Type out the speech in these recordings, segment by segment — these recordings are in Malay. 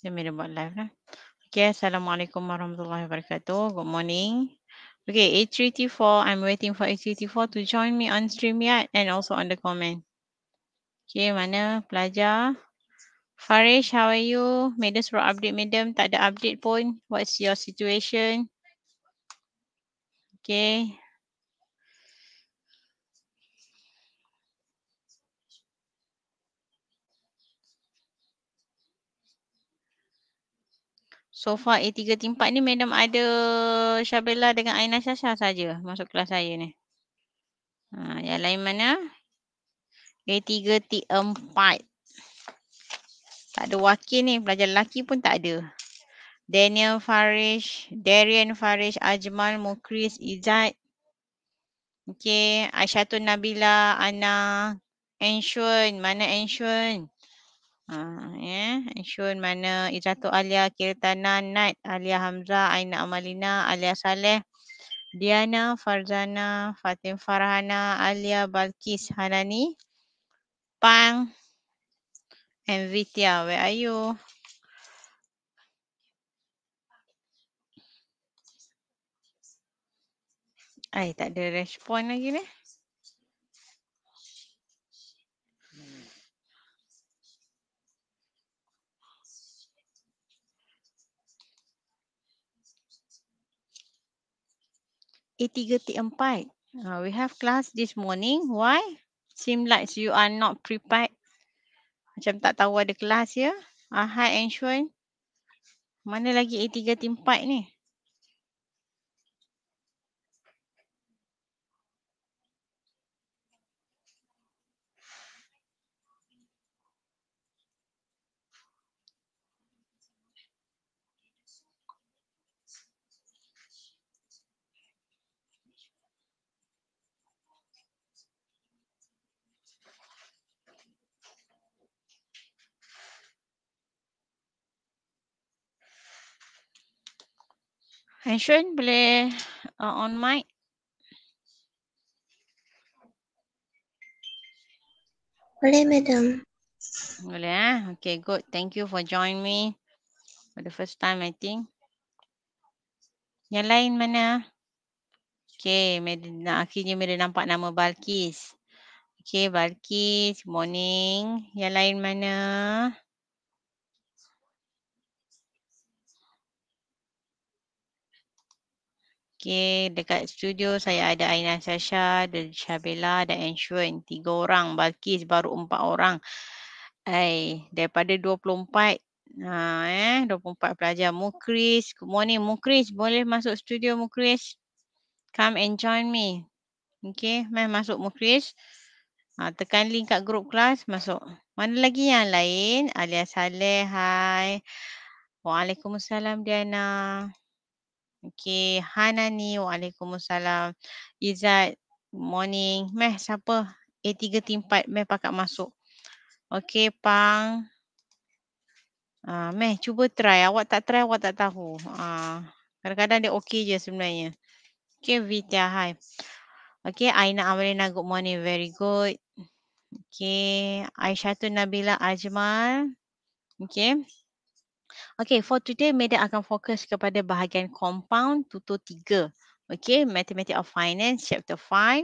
Semirah buat live lah. Okay, Assalamualaikum warahmatullahi wabarakatuh. Good morning. Okay, A34, I'm waiting for A34 to join me on stream yet and also on the comment. Okay, mana pelajar? Farish, how are you? Madam suruh update madam, tak ada update pun. What's your situation? Okay, So far a tempat ni madam ada Syabella dengan Aina Syasha saja masuk kelas saya ni. Ha, yang lain mana? A334. Tak ada wakil ni. Pelajar lelaki pun tak ada. Daniel Farish, Darian Farish, Ajmal, Mukris, Izzat. Okay. Aisyatun Nabila, Ana, Enshun. Mana Enshun? Enshun. Uh, yeah. Ensure eh. mana Izzatu Alia Kirtana Nat Alia Hamzah Aina Amalina Alia Saleh Diana Farzana Fatim Farhana Alia Balkis Hanani Pang And Vitya Where are you? Ay, tak ada respon lagi ni. Eh? E 8.3, 8.4. Uh, we have class this morning. Why? Seems like you are not prepared. Macam tak tahu ada kelas ya. Ahad and Shun. Mana lagi E t 8.4 ni? Anshun boleh uh, on mic. Boleh madam. Boleh Eh? Okay good. Thank you for join me for the first time I think. Yang lain mana? Okay, Medan, akhirnya Medan nampak nama Balkis. Okay, Balkis, morning. Yang lain mana? Okay, dekat studio saya ada Aina Sasha, ada Shabella, ada Enshuan. Tiga orang. Balkis baru empat orang. Hai, daripada 24. Ha, eh, 24 pelajar. Mukris. Good morning, Mukris. Boleh masuk studio, Mukris? Come and join me. Okay, mai masuk Mukris. Ha, tekan link kat grup kelas, masuk. Mana lagi yang lain? Alia Saleh, hai. Waalaikumsalam, Diana. Okay, Hanani, Waalaikumsalam. Izzat, morning. Meh, siapa? A3 team 4, Meh pakat masuk. Okay, Pang. uh, Meh, cuba try. Awak tak try, awak tak tahu. Ah, Kadang-kadang dia okay je sebenarnya. Okay, Vita, hi. Okay, Aina Amalina, good morning. Very good. Okay, Aisyatun Nabila Ajmal. Okay. Okay, for today, Medan akan fokus kepada bahagian compound tutur tiga. Okay, Mathematics of Finance, Chapter 5.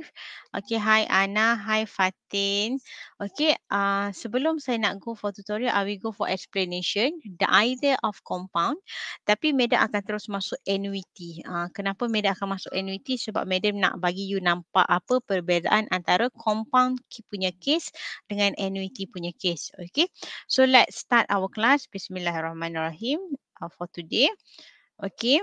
Okay, hi Ana, hi Fatin. Okay, uh, sebelum saya nak go for tutorial, I will go for explanation. The idea of compound. Tapi Madam akan terus masuk annuity. Uh, kenapa Madam akan masuk annuity? Sebab Madam nak bagi you nampak apa perbezaan antara compound punya case dengan annuity punya case. Okay, so let's start our class. Bismillahirrahmanirrahim uh, for today. Okay.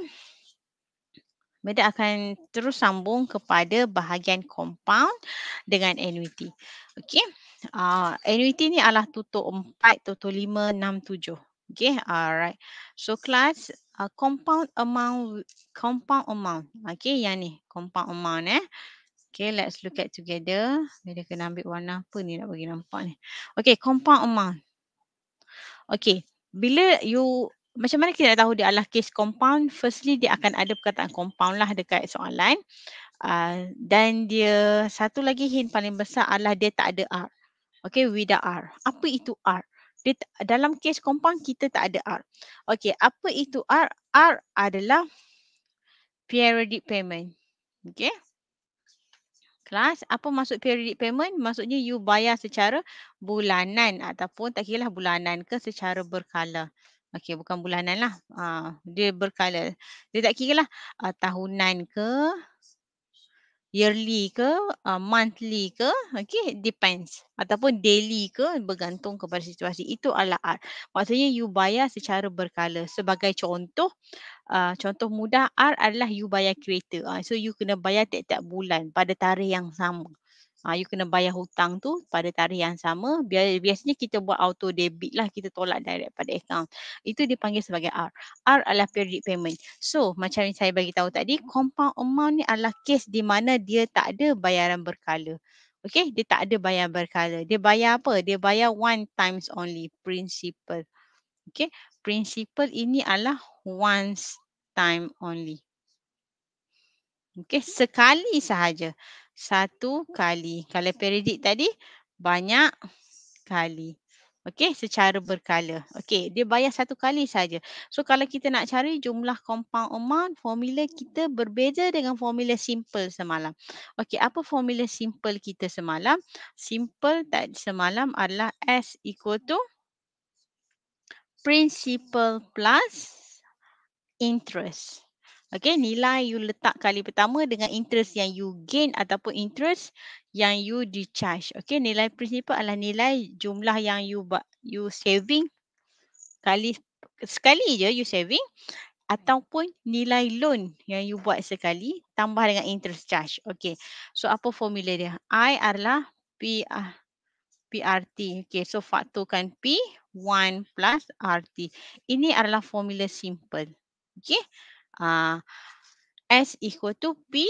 Benda akan terus sambung kepada bahagian compound dengan annuity. Okay. Uh, ah, annuity ni adalah tutup 4, tutup 5, 6, 7. Okey, Alright. So class, uh, compound amount, compound amount. Okey, Yang ni. Compound amount eh. Okay. Let's look at together. Bila kena ambil warna apa ni nak bagi nampak ni. Okay. Compound amount. Okay. Bila you macam mana kita tahu dia adalah case compound? Firstly, dia akan ada perkataan compound lah dekat soalan. Uh, dan dia, satu lagi hint paling besar adalah dia tak ada R. Okay, without R. Apa itu R? Dia, dalam case compound, kita tak ada R. Okay, apa itu R? R adalah periodic payment. Okay. Kelas, apa maksud periodic payment? Maksudnya you bayar secara bulanan ataupun tak kira lah bulanan ke secara berkala. Okey bukan bulanan lah. Uh, dia berkala. Dia tak kira lah uh, tahunan ke yearly ke uh, monthly ke okey depends ataupun daily ke bergantung kepada situasi itu adalah art. Maksudnya you bayar secara berkala. Sebagai contoh uh, contoh mudah R adalah you bayar kereta. Uh, so you kena bayar tiap-tiap bulan pada tarikh yang sama. Uh, you kena bayar hutang tu pada tarikh yang sama. Biasanya kita buat auto debit lah. Kita tolak direct pada account. Itu dipanggil sebagai R. R adalah periodic payment. So macam yang saya bagi tahu tadi, compound amount ni adalah case di mana dia tak ada bayaran berkala. Okay, dia tak ada bayar berkala. Dia bayar apa? Dia bayar one times only, principal. Okay, principal ini adalah once time only. Okay, sekali sahaja satu kali. Kalau periodik tadi banyak kali. Okey, secara berkala. Okey, dia bayar satu kali saja. So kalau kita nak cari jumlah compound amount, formula kita berbeza dengan formula simple semalam. Okey, apa formula simple kita semalam? Simple tak semalam adalah S equal to principal plus interest. Okay, nilai you letak kali pertama dengan interest yang you gain ataupun interest yang you discharge. Okay, nilai prinsipal adalah nilai jumlah yang you you saving kali sekali je you saving ataupun nilai loan yang you buat sekali tambah dengan interest charge. Okay, so apa formula dia? I adalah P, uh, ah, PRT. Okay, so faktorkan P 1 plus RT. Ini adalah formula simple. Okay, uh, S equal to P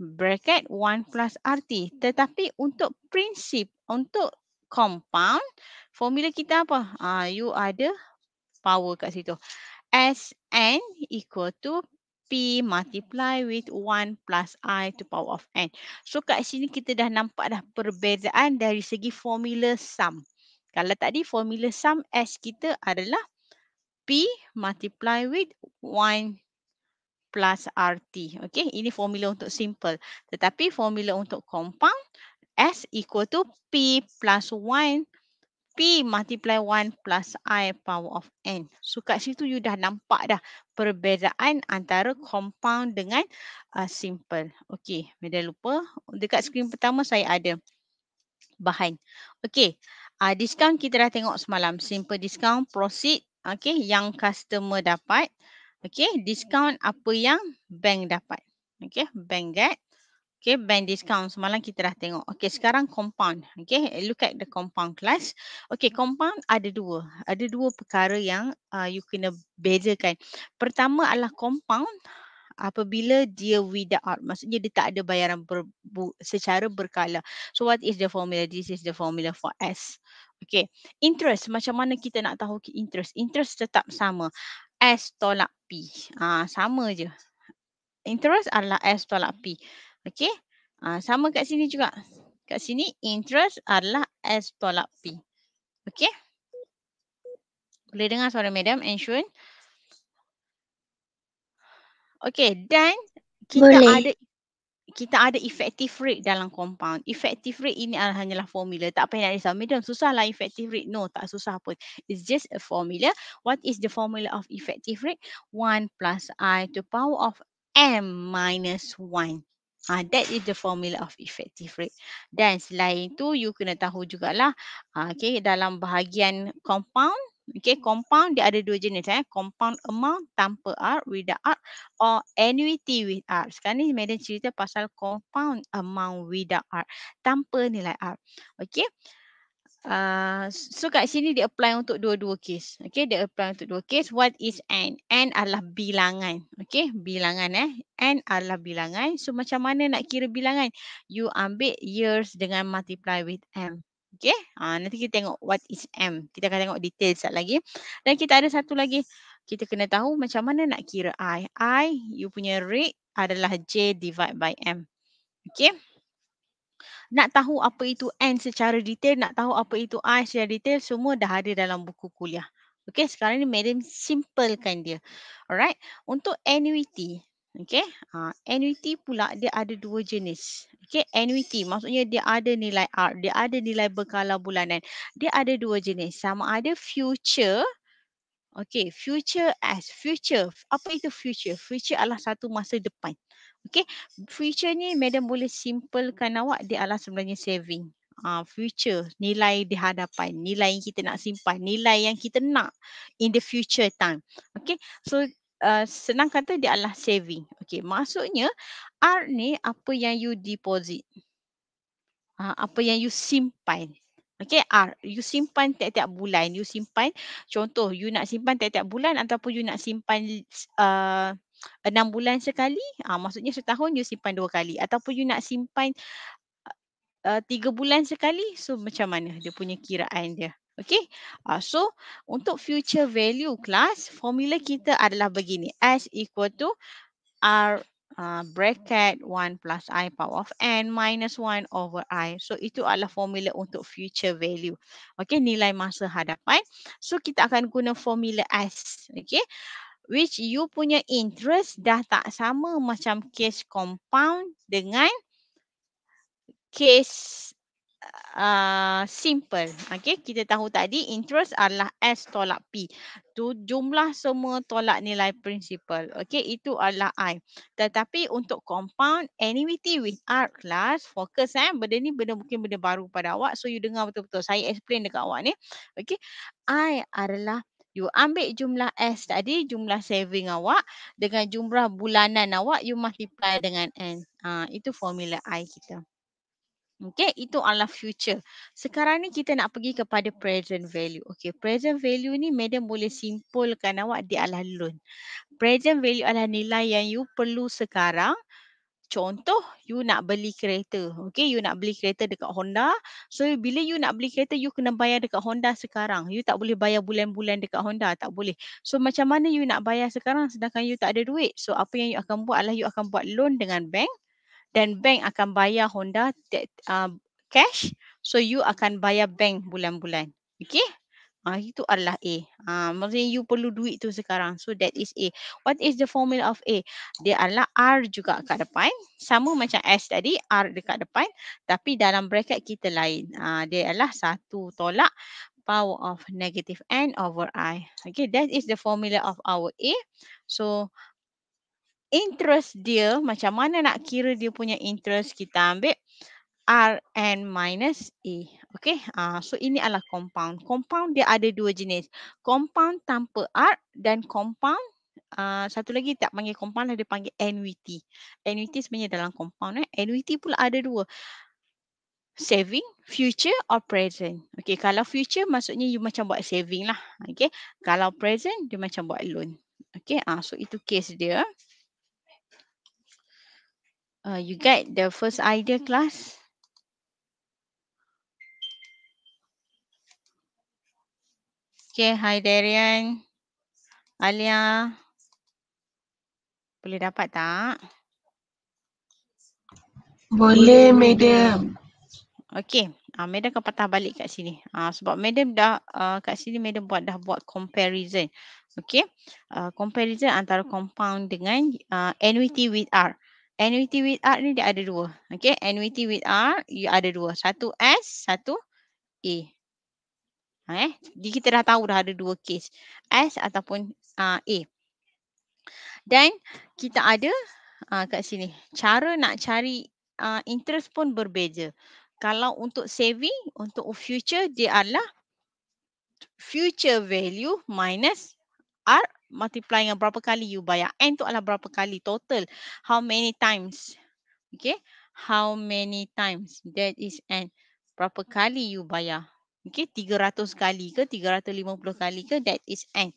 bracket 1 plus RT. Tetapi untuk prinsip, untuk compound, formula kita apa? Uh, you ada power kat situ. Sn equal to P multiply with 1 plus I to power of N. So kat sini kita dah nampak dah perbezaan dari segi formula sum. Kalau tadi formula sum S kita adalah P multiply with 1 plus RT. Okey, ini formula untuk simple. Tetapi formula untuk compound, S equal to P plus 1, P multiply 1 plus I power of N. So kat situ you dah nampak dah perbezaan antara compound dengan uh, simple. Okay, media lupa. Dekat skrin pertama saya ada bahan. Okay, uh, discount kita dah tengok semalam. Simple discount, proceed. okay. yang customer dapat. Okay, discount apa yang bank dapat. Okay, bank get. Okay, bank discount semalam kita dah tengok. Okay, sekarang compound. Okay, look at the compound class. Okay, compound ada dua. Ada dua perkara yang uh, you kena bezakan. Pertama adalah compound apabila dia without maksudnya dia tak ada bayaran ber, bu, secara berkala. So what is the formula? This is the formula for S. Okay. Interest macam mana kita nak tahu interest? Interest tetap sama. S tolak P. Ha, sama je. Interest adalah S tolak P. okay? Ha, ah, sama kat sini juga. Kat sini interest adalah S tolak P. okay? Boleh dengar suara Madam Anshun? Okay, dan kita Boleh. ada kita ada effective rate dalam compound. Effective rate ini adalah hanyalah formula. Tak payah nak risau. Medium susah lah effective rate. No, tak susah pun. It's just a formula. What is the formula of effective rate? 1 plus I to power of M minus 1. Ah, that is the formula of effective rate. Dan selain itu, you kena tahu jugalah, uh, okay, dalam bahagian compound, Okay, compound dia ada dua jenis eh. Compound amount tanpa r, without r, or annuity with r. Sekarang ni Madam cerita pasal compound amount without r, Tanpa nilai r. Okay. Uh, so kat sini dia apply untuk dua-dua kes. Okay, dia apply untuk dua kes. What is N? N adalah bilangan. Okay, bilangan eh. N adalah bilangan. So macam mana nak kira bilangan? You ambil years dengan multiply with M. Okay, ha, ah, nanti kita tengok what is m kita akan tengok detail sat lagi dan kita ada satu lagi kita kena tahu macam mana nak kira i i you punya rate adalah j divide by m Okay? nak tahu apa itu n secara detail nak tahu apa itu i secara detail semua dah ada dalam buku kuliah Okay, sekarang ni madam simplekan dia. Alright, untuk annuity. Okay. Uh, ha, annuity pula dia ada dua jenis. Okay. Annuity maksudnya dia ada nilai R. Dia ada nilai berkala bulanan. Dia ada dua jenis. Sama ada future. Okay. Future as future. Apa itu future? Future adalah satu masa depan. Okay. Future ni madam boleh simplekan awak. Dia adalah sebenarnya saving. Uh, future. Nilai di hadapan. Nilai yang kita nak simpan. Nilai yang kita nak in the future time. Okay. So Eh, senang kata dia adalah saving. Okey, maksudnya R ni apa yang you deposit. Ha, apa yang you simpan. Okey, R. You simpan tiap-tiap bulan. You simpan, contoh you nak simpan tiap-tiap bulan ataupun you nak simpan uh, enam bulan sekali. Ha, maksudnya setahun you simpan dua kali. Ataupun you nak simpan uh, tiga bulan sekali. So macam mana dia punya kiraan dia. Okay, uh, ah, so untuk future value class, formula kita adalah begini. S equal to R uh, bracket 1 plus I power of N minus 1 over I. So itu adalah formula untuk future value. Okay, nilai masa hadapan. So kita akan guna formula S. Okay, which you punya interest dah tak sama macam case compound dengan case uh, simple. Okay, kita tahu tadi interest adalah S tolak P. Tu jumlah semua tolak nilai principal. Okay, itu adalah I. Tetapi untuk compound annuity with R class, fokus eh. Benda ni benda mungkin benda baru pada awak. So, you dengar betul-betul. Saya explain dekat awak ni. Okay, I adalah You ambil jumlah S tadi, jumlah saving awak dengan jumlah bulanan awak, you multiply dengan N. Ha, itu formula I kita. Okay, itu adalah future. Sekarang ni kita nak pergi kepada present value. Okay, present value ni madam boleh simpulkan awak dia adalah loan. Present value adalah nilai yang you perlu sekarang. Contoh, you nak beli kereta. Okay, you nak beli kereta dekat Honda. So, bila you nak beli kereta, you kena bayar dekat Honda sekarang. You tak boleh bayar bulan-bulan dekat Honda. Tak boleh. So, macam mana you nak bayar sekarang sedangkan you tak ada duit. So, apa yang you akan buat adalah you akan buat loan dengan bank dan bank akan bayar Honda that, uh, cash so you akan bayar bank bulan-bulan okey uh, ah, itu adalah A. Uh, maksudnya you perlu duit tu sekarang. So that is A. What is the formula of A? Dia adalah R juga kat depan. Sama macam S tadi, R dekat depan. Tapi dalam bracket kita lain. Uh, dia adalah satu tolak power of negative N over I. Okay, that is the formula of our A. So interest dia macam mana nak kira dia punya interest kita ambil n minus A. Okay. Uh, so ini adalah compound. Compound dia ada dua jenis. Compound tanpa R dan compound Uh, satu lagi tak panggil compound lah dia panggil NVT. NVT sebenarnya dalam compound eh. NVT pula ada dua. Saving, future or present. Okay kalau future maksudnya you macam buat saving lah. Okay kalau present dia macam buat loan. Okay uh, so itu case dia. Uh, you get the first idea class. Okay, hi Darian. Alia. Boleh dapat tak? Boleh, Madam. Okay, uh, Madam akan patah balik kat sini. Uh, sebab Madam dah, uh, kat sini Madam buat dah buat comparison. Okay, uh, comparison antara compound dengan uh, annuity with R annuity with R ni dia ada dua. Okay, annuity with R you ada dua. Satu S, satu A. Ha, eh? Jadi kita dah tahu dah ada dua case. S ataupun uh, A. Dan kita ada uh, kat sini. Cara nak cari uh, interest pun berbeza. Kalau untuk saving, untuk future dia adalah future value minus R multiply dengan berapa kali you bayar. N tu adalah berapa kali total. How many times. Okay. How many times. That is N. Berapa kali you bayar. Okay. 300 kali ke 350 kali ke that is N.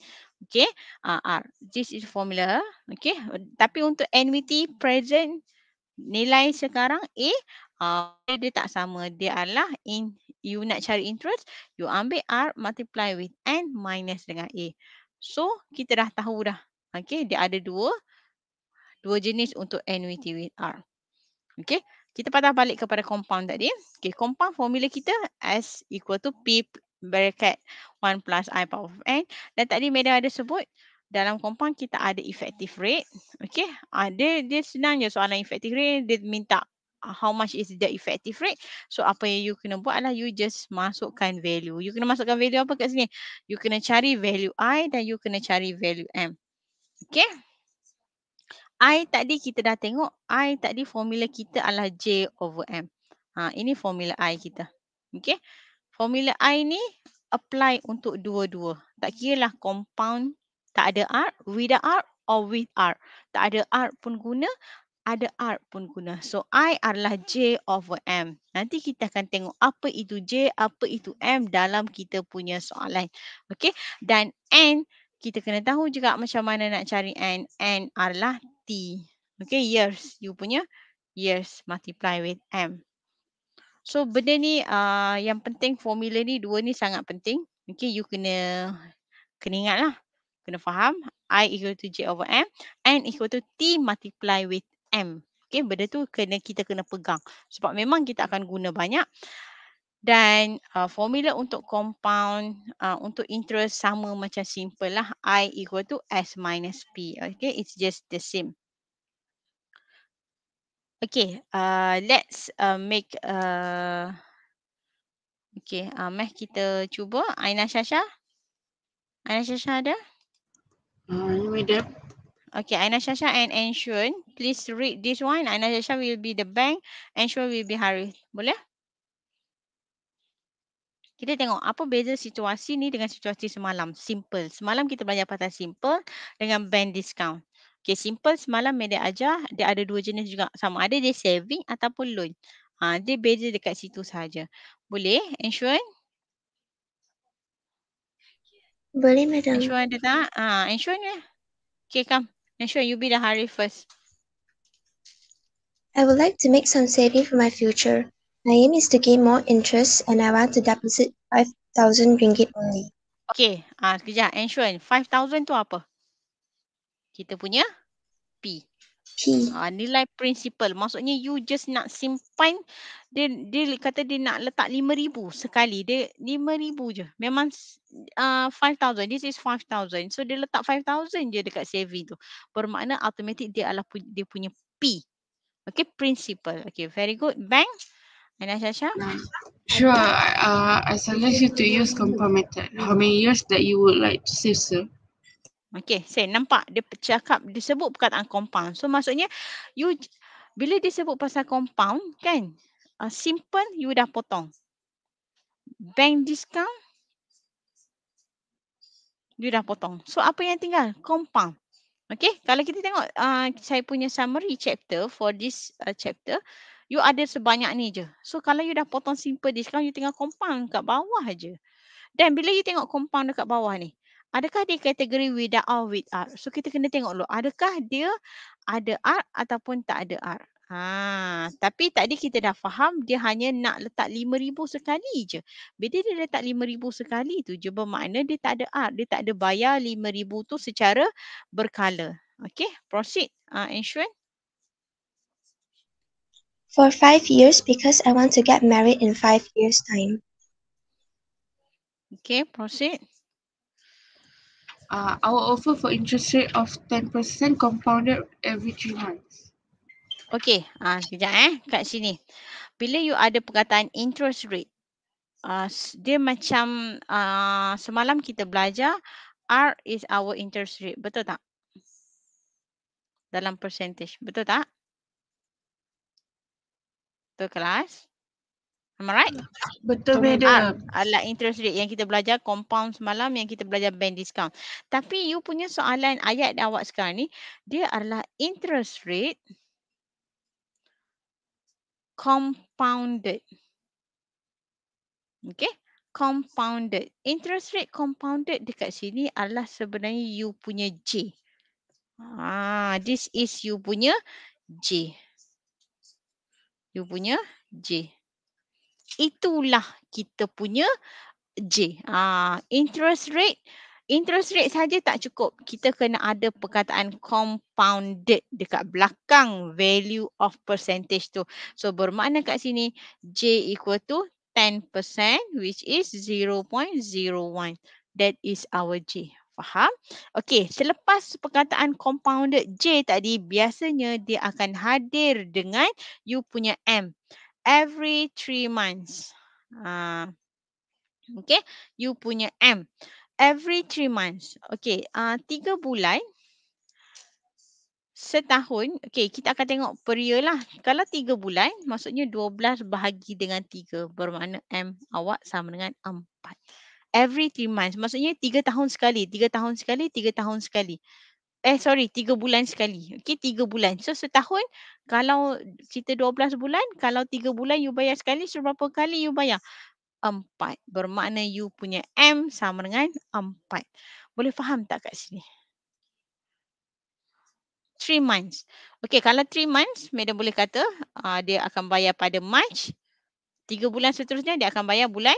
Okay. Uh, ah, R. Ah. This is formula. Okay. Tapi untuk annuity present nilai sekarang A. Uh, dia tak sama. Dia adalah in, you nak cari interest. You ambil R multiply with N minus dengan A. So kita dah tahu dah. Okay dia ada dua dua jenis untuk NVT with R. Okay kita patah balik kepada compound tadi. Okay compound formula kita S equal to P bracket 1 plus I power of N. Dan tadi Medan ada sebut dalam compound kita ada effective rate. Okay. ada. dia, dia senang je soalan effective rate. Dia minta Uh, how much is the effective rate. So apa yang you kena buat adalah you just masukkan value. You kena masukkan value apa kat sini? You kena cari value I dan you kena cari value M. Okay. I tadi kita dah tengok. I tadi formula kita adalah J over M. Ha, ini formula I kita. Okay. Formula I ni apply untuk dua-dua. Tak kira lah compound tak ada R, without R or with R. Tak ada R pun guna, ada R pun guna. So I adalah J over M. Nanti kita akan tengok apa itu J, apa itu M dalam kita punya soalan. Okay. Dan N, kita kena tahu juga macam mana nak cari N. N adalah T. Okay. Years. You punya years multiply with M. So benda ni uh, yang penting formula ni dua ni sangat penting. Okay. You kena kena ingat lah. Kena faham. I equal to J over M. N equal to T multiply with M. Okay, benda tu kena kita kena pegang sebab memang kita akan guna banyak dan uh, formula untuk compound uh, untuk interest sama macam simple lah I equal to S minus P. Okay, it's just the same. Okay, uh, let's uh, make uh, Okay, uh, meh kita cuba Aina Syasha. Aina Syasha ada? Uh, ini ada. Okay, Aina Shasha and Anshun, please read this one. Aina Shasha will be the bank, Anshun will be Harith. Boleh? Kita tengok apa beza situasi ni dengan situasi semalam. Simple. Semalam kita belajar pasal simple dengan bank discount. Okay, simple semalam media aja. dia ada dua jenis juga. Sama ada dia saving ataupun loan. Ha, dia beza dekat situ saja. Boleh, Anshun? Boleh, Madam. Anshun ada tak? Ha, Anshun ya? Okay, come. Nashua, you be the Harif first. I would like to make some saving for my future. My aim is to gain more interest and I want to deposit 5,000 ringgit only. Okay, ah, sekejap. Ensure, 5,000 tu apa? Kita punya P. Hmm. Ha, nilai prinsipal. Maksudnya you just nak simpan dia, dia kata dia nak letak lima ribu sekali. Dia lima ribu je. Memang uh, five uh, thousand. This is five thousand. So dia letak five thousand je dekat saving tu. Bermakna automatic dia adalah pu- dia punya P. Okay, prinsipal, Okay, very good. Bank. And Aisyah hmm. Sure. Uh, I suggest you to use compound method. How many years that you would like to save, sir? Okay, saya nampak dia cakap disebut perkataan compound. So maksudnya you bila disebut pasal compound kan? Uh, simple you dah potong. Bank discount you dah potong. So apa yang tinggal? Compound. Okay, kalau kita tengok uh, saya punya summary chapter for this uh, chapter, you ada sebanyak ni je. So kalau you dah potong simple discount you tinggal compound kat bawah aje. Dan bila you tengok compound dekat bawah ni, adakah dia kategori without or with art? So kita kena tengok dulu adakah dia ada r ataupun tak ada r? Ha, tapi tadi kita dah faham dia hanya nak letak 5000 sekali je. Bila dia letak 5000 sekali tu je bermakna dia tak ada r, dia tak ada bayar 5000 tu secara berkala. Okay, proceed. Uh, ah, insurance For five years because I want to get married in five years time. Okay, proceed uh, our offer for interest rate of 10% compounded every three months. Okay, uh, sekejap eh kat sini. Bila you ada perkataan interest rate, uh, dia macam uh, semalam kita belajar R is our interest rate, betul tak? Dalam percentage, betul tak? Betul kelas? Ya. Am I right? Betul beda. Ah, alat interest rate yang kita belajar compound semalam yang kita belajar bank discount. Tapi you punya soalan ayat awak sekarang ni dia adalah interest rate compounded. Okay. Compounded. Interest rate compounded dekat sini adalah sebenarnya you punya J. Ah, this is you punya J. You punya J itulah kita punya J. Ah, interest rate interest rate saja tak cukup. Kita kena ada perkataan compounded dekat belakang value of percentage tu. So bermakna kat sini J equal to 10% which is 0.01. That is our J. Faham? Okey, selepas perkataan compounded J tadi biasanya dia akan hadir dengan you punya M every three months. Uh, okay, you punya M. Every three months. Okay, uh, tiga bulan setahun. Okay, kita akan tengok per lah. Kalau tiga bulan, maksudnya dua belas bahagi dengan tiga. Bermakna M awak sama dengan empat. Every three months. Maksudnya tiga tahun sekali. Tiga tahun sekali, tiga tahun sekali eh sorry tiga bulan sekali. Okey tiga bulan. So setahun kalau kita dua belas bulan, kalau tiga bulan you bayar sekali, so berapa kali you bayar? Empat. Bermakna you punya M sama dengan empat. Boleh faham tak kat sini? Three months. Okey kalau three months, madam boleh kata uh, dia akan bayar pada March. Tiga bulan seterusnya dia akan bayar bulan.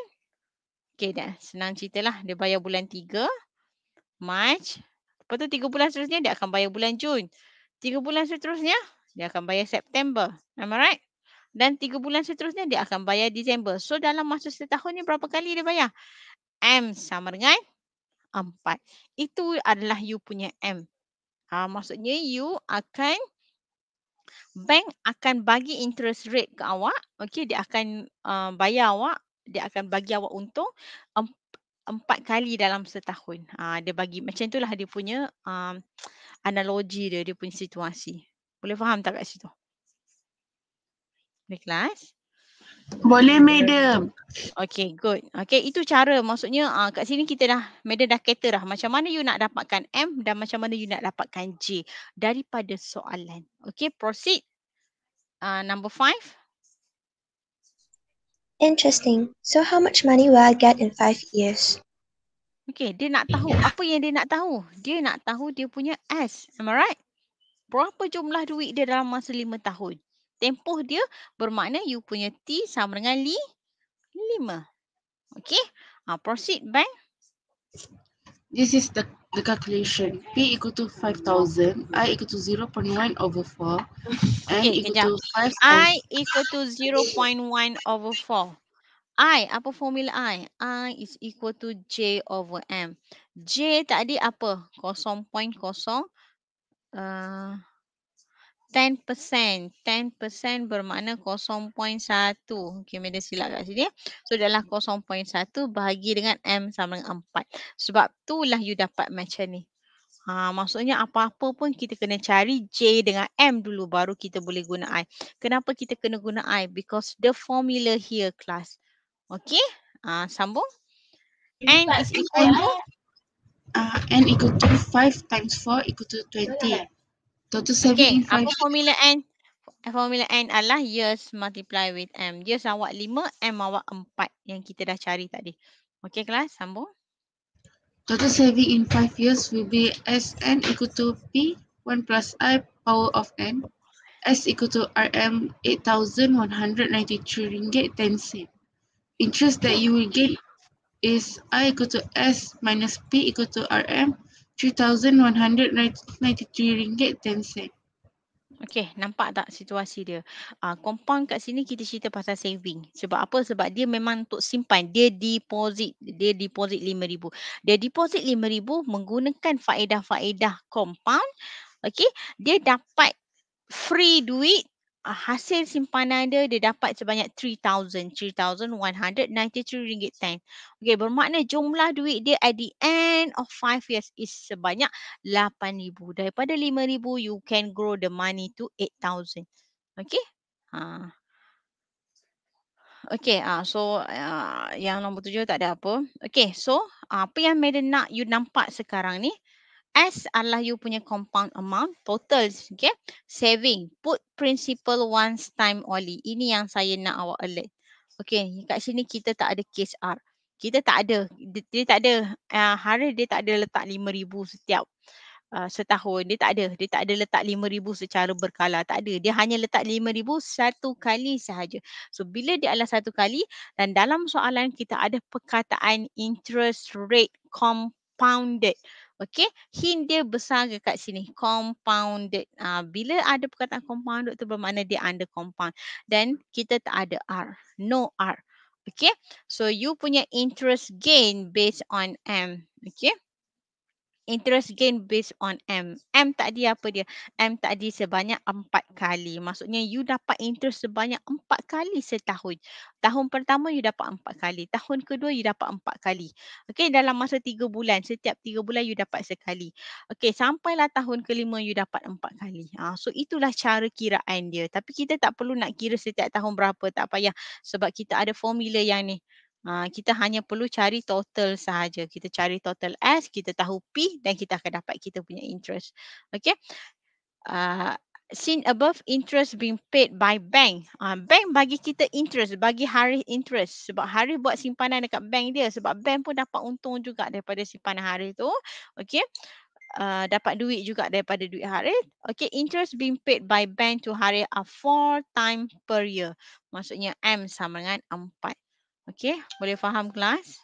Okey dah senang ceritalah. Dia bayar bulan tiga, March, Lepas tu tiga bulan seterusnya dia akan bayar bulan Jun. Tiga bulan seterusnya dia akan bayar September. Am I right? Dan tiga bulan seterusnya dia akan bayar Disember. So dalam masa setahun ni berapa kali dia bayar? M sama dengan 4. Itu adalah you punya M. Ha, maksudnya you akan bank akan bagi interest rate ke awak. Okay dia akan uh, bayar awak. Dia akan bagi awak untung empat kali dalam setahun. Ha, dia bagi macam itulah dia punya um, analogi dia, dia punya situasi. Boleh faham tak kat situ? Boleh kelas? Boleh madam. Okay good. Okay itu cara maksudnya uh, kat sini kita dah madam dah cater dah macam mana you nak dapatkan M dan macam mana you nak dapatkan J daripada soalan. Okay proceed. Uh, number five. Interesting. So how much money will I get in five years? Okay, dia nak tahu apa yang dia nak tahu. Dia nak tahu dia punya S. Am I right? Berapa jumlah duit dia dalam masa lima tahun? Tempoh dia bermakna you punya T sama dengan li lima. Okay. Uh, proceed bank. This is the the calculation P equal to 5,000, I equal to 0.1 over 4, and okay, equal to 5,000. I equal to 0.1 over 4. I, apa formula I? I is equal to J over M. J tadi apa? 0.0. Uh, 10%. 10% bermakna 0.1. Okey, media silap kat sini. So, adalah 0.1 bahagi dengan M sama dengan 4. Sebab itulah you dapat macam ni. Ha, maksudnya apa-apa pun kita kena cari J dengan M dulu baru kita boleh guna I. Kenapa kita kena guna I? Because the formula here class. Okey, ha, sambung. N is equal to... Uh, N equal to 5 times 4 equal to 20. Yeah. Dr. Seven okay, apa formula N? Formula N adalah years multiply with M. Years awak lima, M awak empat, yang kita dah cari tadi. Okay kelas, sambung. Total saving in five years will be Sn equal to p one plus I power of N. S equal to RM8,193 ringgit 10 cent. Interest that you will get is I equal to S minus P equal to RM4,000 3,193 ringgit 10 sen. Okey, nampak tak situasi dia? Uh, compound kat sini kita cerita pasal saving. Sebab apa? Sebab dia memang untuk simpan. Dia deposit. Dia deposit RM5,000. Dia deposit RM5,000 menggunakan faedah-faedah compound. Okey, dia dapat free duit Ah, hasil simpanan dia dia dapat sebanyak 3,000, 3,193 ringgit 10. Okay, bermakna jumlah duit dia at the end of 5 years is sebanyak 8,000. Daripada 5,000, you can grow the money to 8,000. Okay? Ha. Okay, uh, ha, so uh, yang nombor tujuh tak ada apa. Okay, so uh, apa yang Madam nak you nampak sekarang ni? S adalah you punya compound amount, total, okay. Saving, put principal once time only. Ini yang saya nak awak alert. Okay, kat sini kita tak ada case R. Kita tak ada, dia, dia tak ada, uh, hari dia tak ada letak RM5,000 setiap uh, setahun. Dia tak ada, dia tak ada letak RM5,000 secara berkala, tak ada. Dia hanya letak RM5,000 satu kali sahaja. So, bila dia adalah satu kali dan dalam soalan kita ada perkataan interest rate compounded. Okay, hin dia besar ke kat sini? Compounded. Uh, bila ada perkataan compounded tu bermakna dia under compound. Dan kita tak ada R. No R. Okay, so you punya interest gain based on M. Okay interest gain based on M. M tak tadi apa dia? M tak tadi sebanyak empat kali. Maksudnya you dapat interest sebanyak empat kali setahun. Tahun pertama you dapat empat kali. Tahun kedua you dapat empat kali. Okay dalam masa tiga bulan. Setiap tiga bulan you dapat sekali. Okay sampailah tahun kelima you dapat empat kali. Ha, so itulah cara kiraan dia. Tapi kita tak perlu nak kira setiap tahun berapa. Tak payah. Sebab kita ada formula yang ni. Ah, kita hanya perlu cari total sahaja. Kita cari total S, kita tahu P dan kita akan dapat kita punya interest. Okay. Uh, ah, seen above interest being paid by bank. Uh, bank bagi kita interest, bagi hari interest sebab hari buat simpanan dekat bank dia sebab bank pun dapat untung juga daripada simpanan hari tu. Okay. Uh, dapat duit juga daripada duit hari. Okay, interest being paid by bank to hari are four time per year. Maksudnya M sama dengan empat. Okay, boleh faham kelas?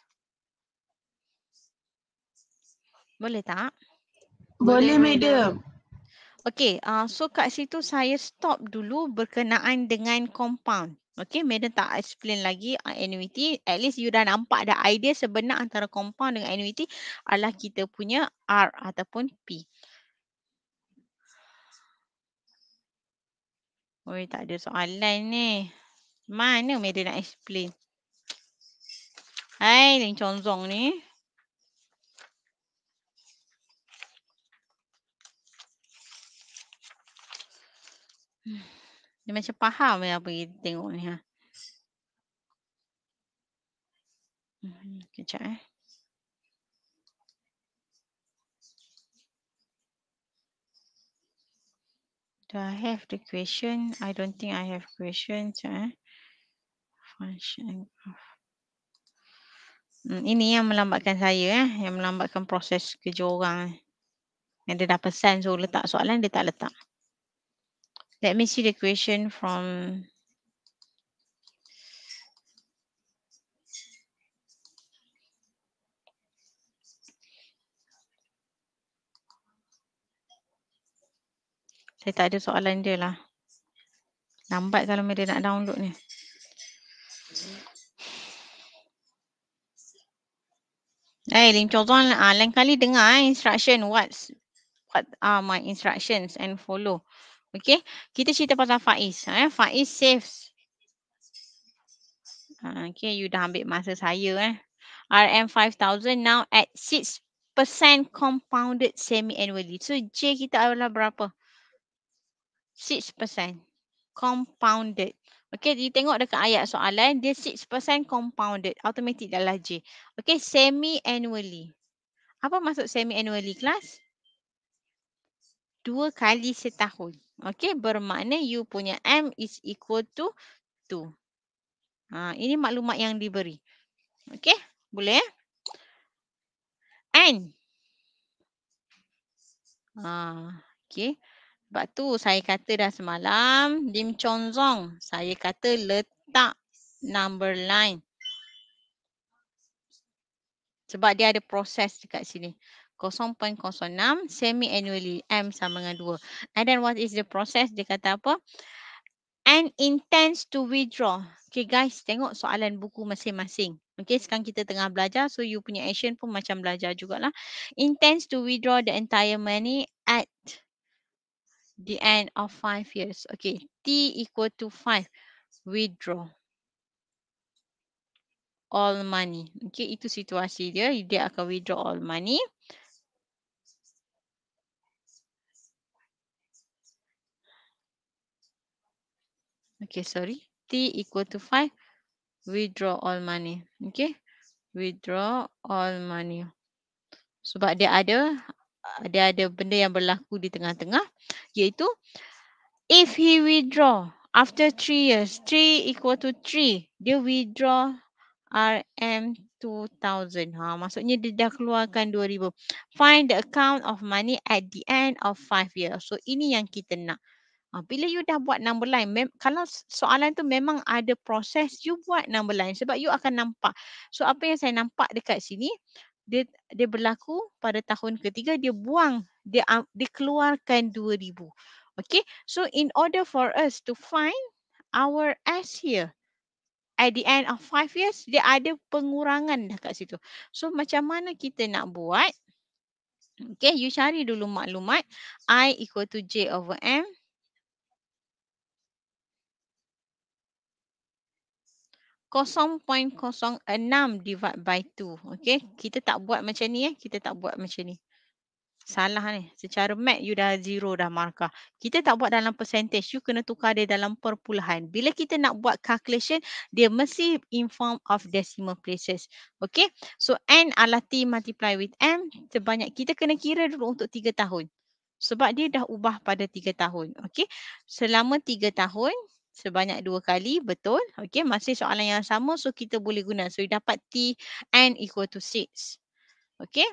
Boleh tak? Boleh, boleh madam. Okey, uh, so kat situ saya stop dulu berkenaan dengan compound. Okay, madam tak explain lagi uh, annuity. At least you dah nampak ada idea sebenar antara compound dengan annuity adalah kita punya R ataupun P. Oh, tak ada soalan ni. Mana madam nak explain? Hai, Ling Chong Zong ni. Dia macam faham ya apa kita tengok ni. Ha. Hmm, kejap eh. Do I have the question? I don't think I have questions. Eh? Function of Hmm, ini yang melambatkan saya eh, yang melambatkan proses kerja orang. Eh. Yang dia dah pesan so letak soalan dia tak letak. Let me see the question from Saya tak ada soalan dia lah. Lambat kalau dia nak download ni. Eh, Lim Chong Zuan, uh, ah, lain kali dengar eh, instruction. What's, what are my instructions and follow. Okay, kita cerita pasal Faiz. Eh. Faiz saves. Uh, okay, you dah ambil masa saya. Eh. RM5,000 now at 6% compounded semi-annually. So, J kita adalah berapa? 6% compounded. Okay, you tengok dekat ayat soalan, dia 6% compounded, automatic adalah J. Okay, semi-annually. Apa maksud semi-annually kelas? Dua kali setahun. Okay, bermakna you punya M is equal to 2. Ha, ini maklumat yang diberi. Okay, boleh ya? N. Ha, okay. Sebab tu saya kata dah semalam Lim Chong Zong. Saya kata letak number line. Sebab dia ada proses dekat sini. 0.06 semi annually M sama dengan 2. And then what is the process? Dia kata apa? And intends to withdraw. Okay guys, tengok soalan buku masing-masing. Okay, sekarang kita tengah belajar. So you punya action pun macam belajar jugalah. Intends to withdraw the entire money at the end of five years. Okay, T equal to five, withdraw all money. Okay, itu situasi dia. Dia akan withdraw all money. Okay, sorry. T equal to five, withdraw all money. Okay, withdraw all money. Sebab dia ada ada uh, ada benda yang berlaku di tengah-tengah iaitu if he withdraw after 3 years 3 equal to 3 dia withdraw RM2000 ha maksudnya dia dah keluarkan 2000 find the account of money at the end of 5 years so ini yang kita nak ha, bila you dah buat number line mem- kalau soalan tu memang ada proses you buat number line sebab you akan nampak so apa yang saya nampak dekat sini dia dia berlaku pada tahun ketiga dia buang dia dikeluarkan keluarkan 2000. Okay, so in order for us to find our S here at the end of five years, dia ada pengurangan dah kat situ. So macam mana kita nak buat? Okay, you cari dulu maklumat. I equal to J over M 0.06 divide by 2. Okay. Kita tak buat macam ni. Eh. Kita tak buat macam ni. Salah ni. Secara mat you dah zero dah markah. Kita tak buat dalam percentage. You kena tukar dia dalam perpuluhan. Bila kita nak buat calculation, dia mesti in form of decimal places. Okay. So N adalah T multiply with M. Sebanyak kita kena kira dulu untuk 3 tahun. Sebab dia dah ubah pada 3 tahun. Okay. Selama 3 tahun, sebanyak dua kali betul okey masih soalan yang sama so kita boleh guna so you dapat t n equal to 6 okey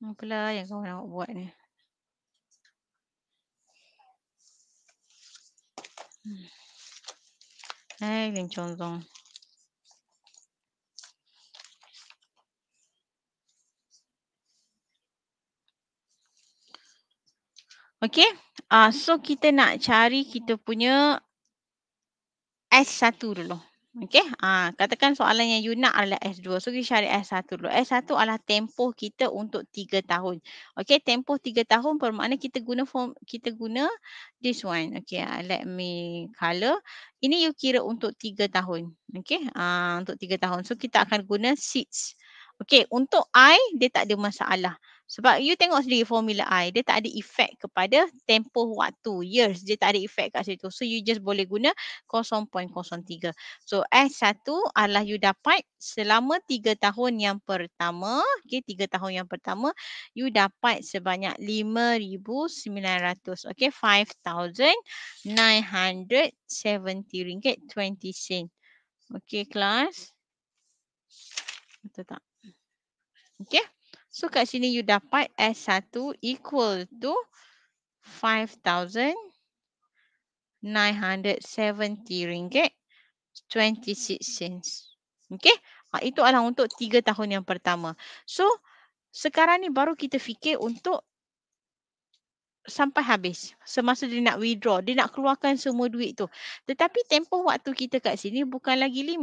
Apa pula yang kau nak buat ni? Hmm. Hai Lim Chong Zong. Okay. Uh, ah, so kita nak cari kita punya S1 dulu. Okay. Uh, ah, katakan soalan yang you nak adalah S2. So kita cari S1 dulu. S1 adalah tempoh kita untuk 3 tahun. Okay. Tempoh 3 tahun bermakna kita guna form, kita guna this one. Okay. Uh, ah, let me color. Ini you kira untuk 3 tahun. Okay. Uh, untuk 3 tahun. So kita akan guna seats. Okay. Untuk I, dia tak ada masalah. Sebab you tengok sendiri formula I, dia tak ada effect kepada tempoh waktu, years. Dia tak ada effect kat situ. So you just boleh guna 0.03. So S1 adalah you dapat selama 3 tahun yang pertama, okay, 3 tahun yang pertama, you dapat sebanyak 5,900, okay, 5,970 ringgit 20 sen. Okay, kelas. Betul tak? Okay. So kat sini you dapat S1 equal to 5,970 ringgit 26 cents. Okay. Ah, itu adalah untuk 3 tahun yang pertama. So sekarang ni baru kita fikir untuk sampai habis. Semasa dia nak withdraw. Dia nak keluarkan semua duit tu. Tetapi tempoh waktu kita kat sini bukan lagi 5.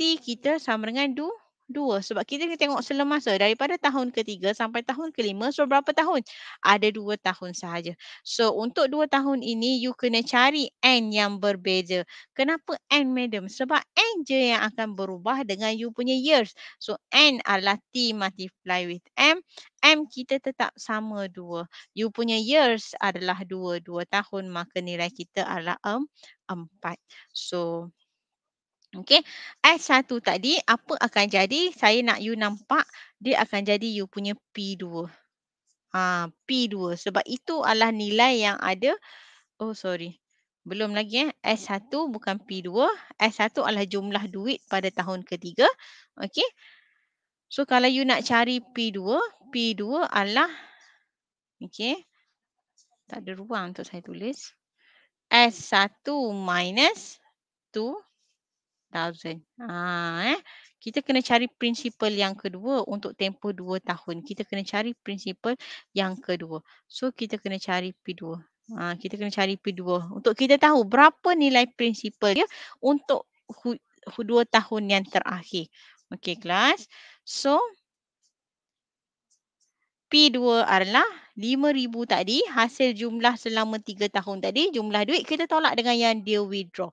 T kita sama dengan 2 dua sebab kita kena tengok selemasa daripada tahun ketiga sampai tahun kelima so berapa tahun? Ada dua tahun sahaja. So untuk dua tahun ini you kena cari N yang berbeza. Kenapa N madam? Sebab N je yang akan berubah dengan you punya years. So N adalah T multiply with M. M kita tetap sama dua. You punya years adalah dua. Dua tahun maka nilai kita adalah Um, empat. So Okay, S1 tadi apa akan jadi? Saya nak you nampak dia akan jadi you punya P2. Ha, P2 sebab itu adalah nilai yang ada. Oh sorry. Belum lagi eh. S1 bukan P2. S1 adalah jumlah duit pada tahun ketiga. Okay. So kalau you nak cari P2, P2 adalah okay. Tak ada ruang untuk saya tulis. S1 minus 2 2000. Ah ha, eh. Kita kena cari prinsipal yang kedua untuk tempoh dua tahun. Kita kena cari prinsipal yang kedua. So kita kena cari P2. Ah ha, kita kena cari P2 untuk kita tahu berapa nilai prinsipal dia untuk dua tahun yang terakhir. Okay, kelas. So P2 adalah 5000 tadi hasil jumlah selama tiga tahun tadi jumlah duit kita tolak dengan yang dia withdraw.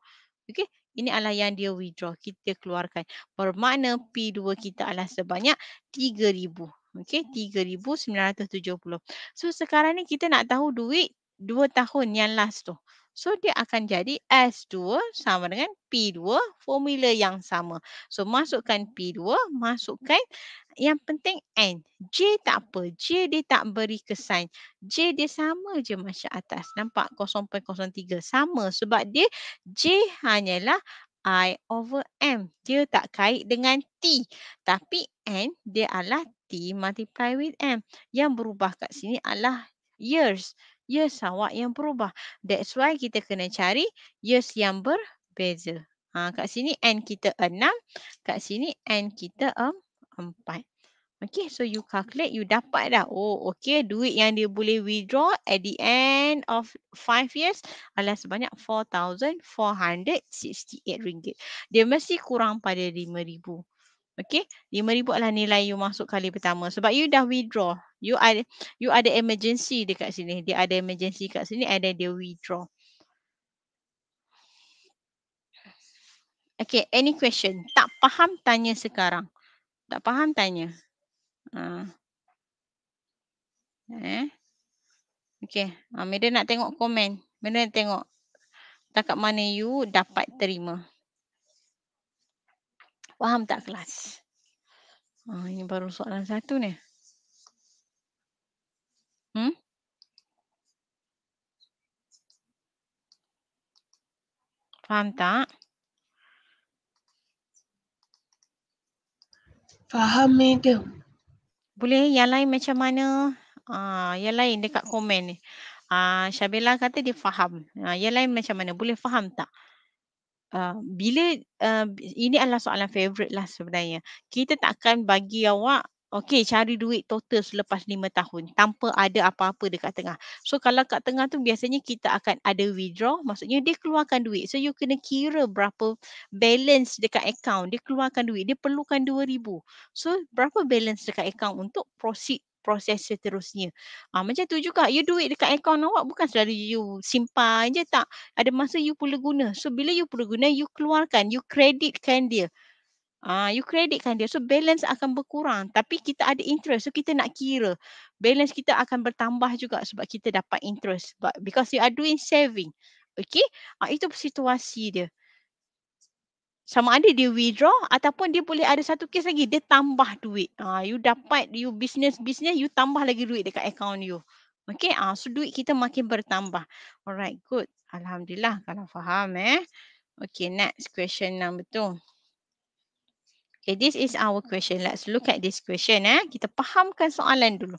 Okay. Ini adalah yang dia withdraw. Kita keluarkan. Bermakna P2 kita adalah sebanyak 3,000. Okey, 3,970. So sekarang ni kita nak tahu duit 2 tahun yang last tu. So dia akan jadi S2 sama dengan P2 formula yang sama. So masukkan P2, masukkan yang penting N. J tak apa. J dia tak beri kesan. J dia sama je masa atas. Nampak 0.03 sama sebab dia J hanyalah I over M. Dia tak kait dengan T. Tapi N dia adalah T multiply with M. Yang berubah kat sini adalah years yes ya, awak yang berubah. That's why kita kena cari yes yang berbeza. Ha, kat sini N kita 6. Kat sini N kita um, 4. Okay, so you calculate, you dapat dah. Oh, okay. Duit yang dia boleh withdraw at the end of 5 years adalah sebanyak RM4,468. Dia mesti kurang pada RM5,000. Okay, RM5,000 adalah nilai you masuk kali pertama. Sebab you dah withdraw you are you are the emergency dekat sini dia ada emergency kat sini ada dia withdraw Okay, any question? Tak faham, tanya sekarang. Tak faham, tanya. Uh. Eh? Okay, uh, Meda nak tengok komen. Mereka nak tengok takat mana you dapat terima. Faham tak kelas? Uh, ini baru soalan satu ni. Hmm? Faham tak? Faham, Madam. Boleh? Yang lain macam mana? Ah, yang lain dekat komen ni. Ah, Syabila kata dia faham. Ah, yang lain macam mana? Boleh faham tak? Uh, bila uh, ini adalah soalan favorite lah sebenarnya. Kita takkan bagi awak Okey, cari duit total selepas lima tahun tanpa ada apa-apa dekat tengah. So kalau kat tengah tu biasanya kita akan ada withdraw, maksudnya dia keluarkan duit. So you kena kira berapa balance dekat account dia keluarkan duit. Dia perlukan dua ribu. So berapa balance dekat account untuk proceed proses seterusnya. Ah ha, macam tu juga. You duit dekat account awak bukan selalu you simpan je tak. Ada masa you perlu guna. So bila you perlu guna, you keluarkan, you creditkan dia. Ah, uh, you creditkan dia. So balance akan berkurang. Tapi kita ada interest. So kita nak kira. Balance kita akan bertambah juga sebab kita dapat interest. But because you are doing saving. Okay. Uh, itu situasi dia. Sama ada dia withdraw ataupun dia boleh ada satu kes lagi. Dia tambah duit. Ah, uh, you dapat you business business you tambah lagi duit dekat account you. Okay. uh, so duit kita makin bertambah. Alright. Good. Alhamdulillah kalau faham eh. Okay. Next question number two. Okay, this is our question. Let's look at this question. Eh. Kita fahamkan soalan dulu.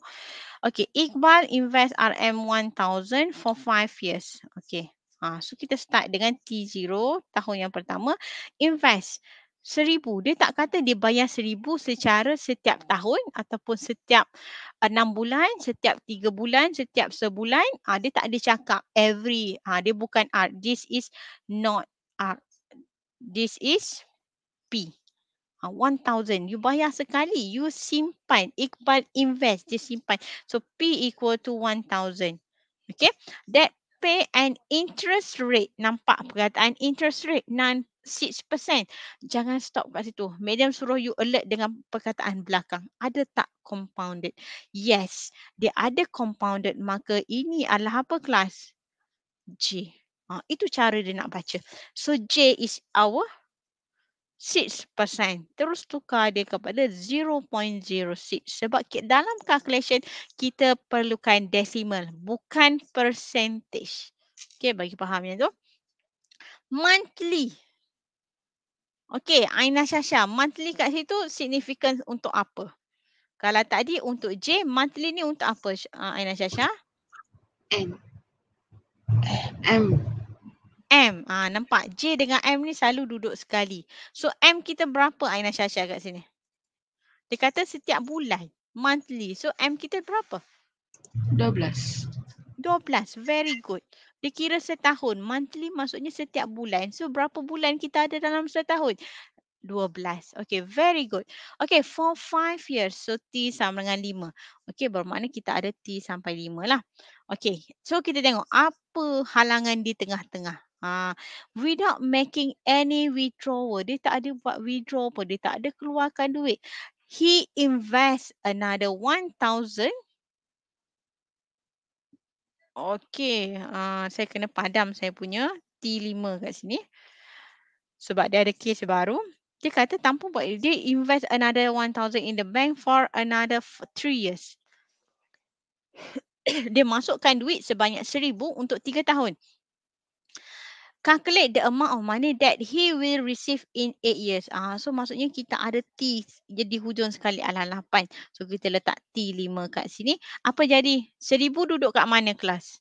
Okay, Iqbal invest RM1,000 for 5 years. Okay, ha, so kita start dengan T0 tahun yang pertama. Invest RM1,000. Dia tak kata dia bayar RM1,000 secara setiap tahun ataupun setiap enam bulan, setiap tiga bulan, setiap sebulan. Ha, dia tak ada cakap every. Ha, dia bukan R. This is not R. This is P. 1000 ah, you bayar sekali you simpan iqbal invest dia simpan so p equal to 1000 okay that pay an interest rate nampak perkataan interest rate non 6% jangan stop kat situ Madam suruh you alert dengan perkataan belakang ada tak compounded yes dia ada compounded maka ini adalah apa kelas J. ha, itu cara dia nak baca so J is our 0.06%. Terus tukar dia kepada 0.06. Sebab dalam calculation kita perlukan decimal bukan percentage. Okay bagi faham yang tu. Monthly. Okay Aina Syasha monthly kat situ significant untuk apa? Kalau tadi untuk J monthly ni untuk apa Aina Syasha? M. M. M. Ha, nampak? J dengan M ni selalu duduk sekali. So M kita berapa Aina Syasha kat sini? Dia kata setiap bulan. Monthly. So M kita berapa? 12. 12. Very good. Dia kira setahun. Monthly maksudnya setiap bulan. So berapa bulan kita ada dalam setahun? 12. Okay, very good. Okay, for 5 years. So T sama dengan 5. Okay, bermakna kita ada T sampai 5 lah. Okay, so kita tengok apa halangan di tengah-tengah. Ha, without making any withdrawal. Dia tak ada buat withdraw pun. Dia tak ada keluarkan duit. He invest another 1,000. Okay. Uh, saya kena padam saya punya T5 kat sini. Sebab dia ada case baru. Dia kata tanpa buat. Dia invest another 1,000 in the bank for another 3 years. dia masukkan duit sebanyak seribu untuk tiga tahun calculate the amount of money that he will receive in 8 years. Ah, uh, So maksudnya kita ada T jadi hujung sekali alah 8. So kita letak T 5 kat sini. Apa jadi? Seribu duduk kat mana kelas?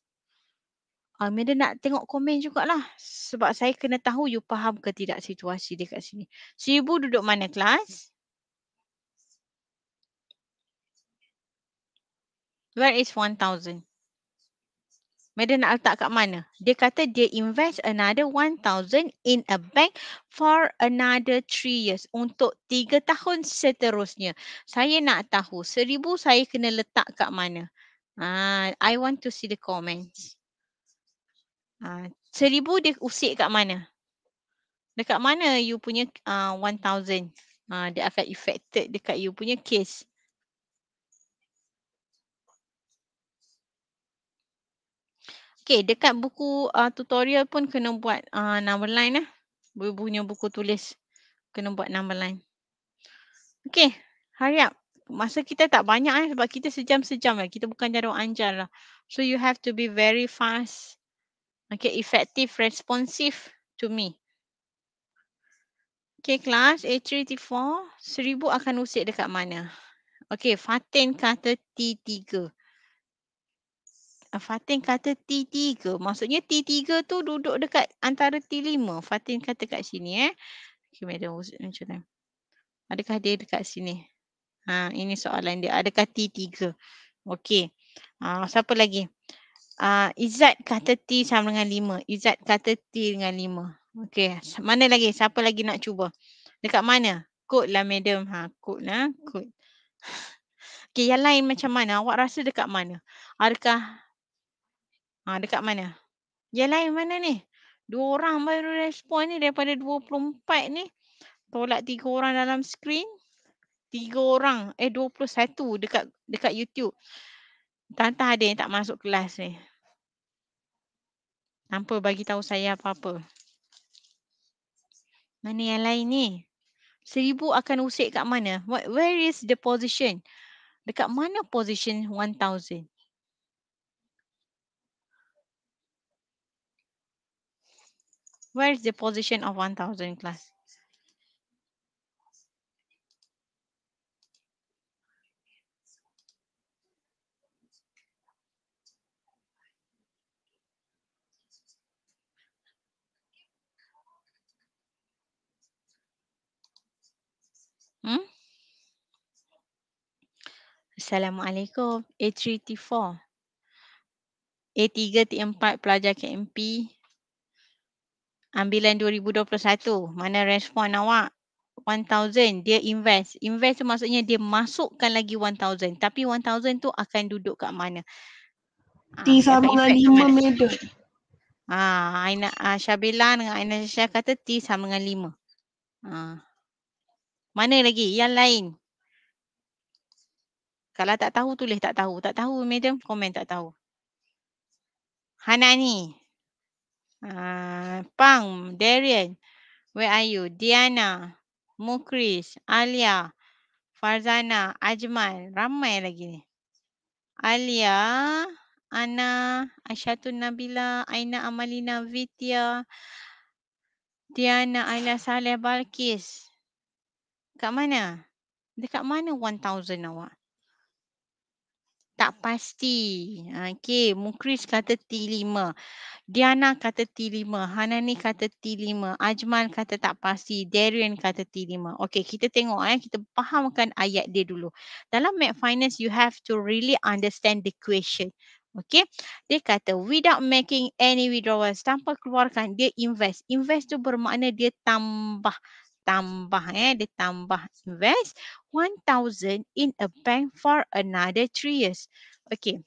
Ah, uh, Mereka nak tengok komen jugalah. Sebab saya kena tahu you faham ke tidak situasi dia kat sini. Seribu duduk mana kelas? Where is 1000? Madam nak letak kat mana? Dia kata dia invest another 1000 in a bank for another 3 years untuk 3 tahun seterusnya. Saya nak tahu 1000 saya kena letak kat mana? Ah, I want to see the comments. Ah, uh, 1000 dia usik kat mana? Dekat mana you punya ah uh, 1000? Ah, dia akan affected dekat you punya case. Okay, dekat buku uh, tutorial pun kena buat uh, number line lah. Eh. Punya buku tulis. Kena buat number line. Okay, harap. Masa kita tak banyak eh, sebab kita sejam-sejam lah. Kita bukan jarum anjar lah. So you have to be very fast. Okay, effective, responsive to me. Okay, kelas A34. Seribu akan usik dekat mana? Okay, Fatin kata T3. Fatin kata T3. Maksudnya T3 tu duduk dekat antara T5. Fatin kata kat sini eh. Okay madam, macam mana? Adakah dia dekat sini? Ha, ini soalan dia. Adakah T3? Okey. Uh, siapa lagi? Uh, Izzat kata T sama dengan 5. Izzat kata T dengan 5. Okey. Mana lagi? Siapa lagi nak cuba? Dekat mana? Kod lah madam. Ha, kod lah. Kod. Okey, yang lain macam mana? Awak rasa dekat mana? Adakah Ha, dekat mana? Yang lain mana ni? Dua orang baru respon ni daripada 24 ni. Tolak tiga orang dalam screen. Tiga orang. Eh 21 dekat dekat YouTube. Tantah ada yang tak masuk kelas ni. Tanpa bagi tahu saya apa-apa. Mana yang lain ni? Seribu akan usik kat mana? where is the position? Dekat mana position 1000? Where is the position of 1000 class? Hmm? Assalamualaikum. A3, T4. A3, T4 pelajar KMP ambilan 2021 mana respon awak 1000 dia invest invest tu maksudnya dia masukkan lagi 1000 tapi 1000 tu akan duduk kat mana ah, di ha, sama dengan 5 mana? meter Ah, Aina, uh, ah, Syabila dengan Aina Syah kata T sama dengan 5 ha. Ah. mana lagi yang lain kalau tak tahu tulis tak tahu tak tahu madam komen tak tahu Hanani, Ah, Pang, Darian. Where are you? Diana, Mukris, Alia, Farzana, Ajmal, Ramai lagi ni. Alia, Ana, Ashatun Nabila, Aina Amalina, Vitya, Diana, Aila Saleh, Balkis. Kat mana? Dekat mana 1,000 awak? tak pasti. Okey, Mukris kata T5. Diana kata T5. Hanani kata T5. Ajman kata tak pasti. Darian kata T5. Okey, kita tengok eh. Kita fahamkan ayat dia dulu. Dalam math finance, you have to really understand the question. Okey, dia kata without making any withdrawals, tanpa keluarkan, dia invest. Invest tu bermakna dia tambah tambah eh dia tambah invest 1000 in a bank for another 3 years. Okay.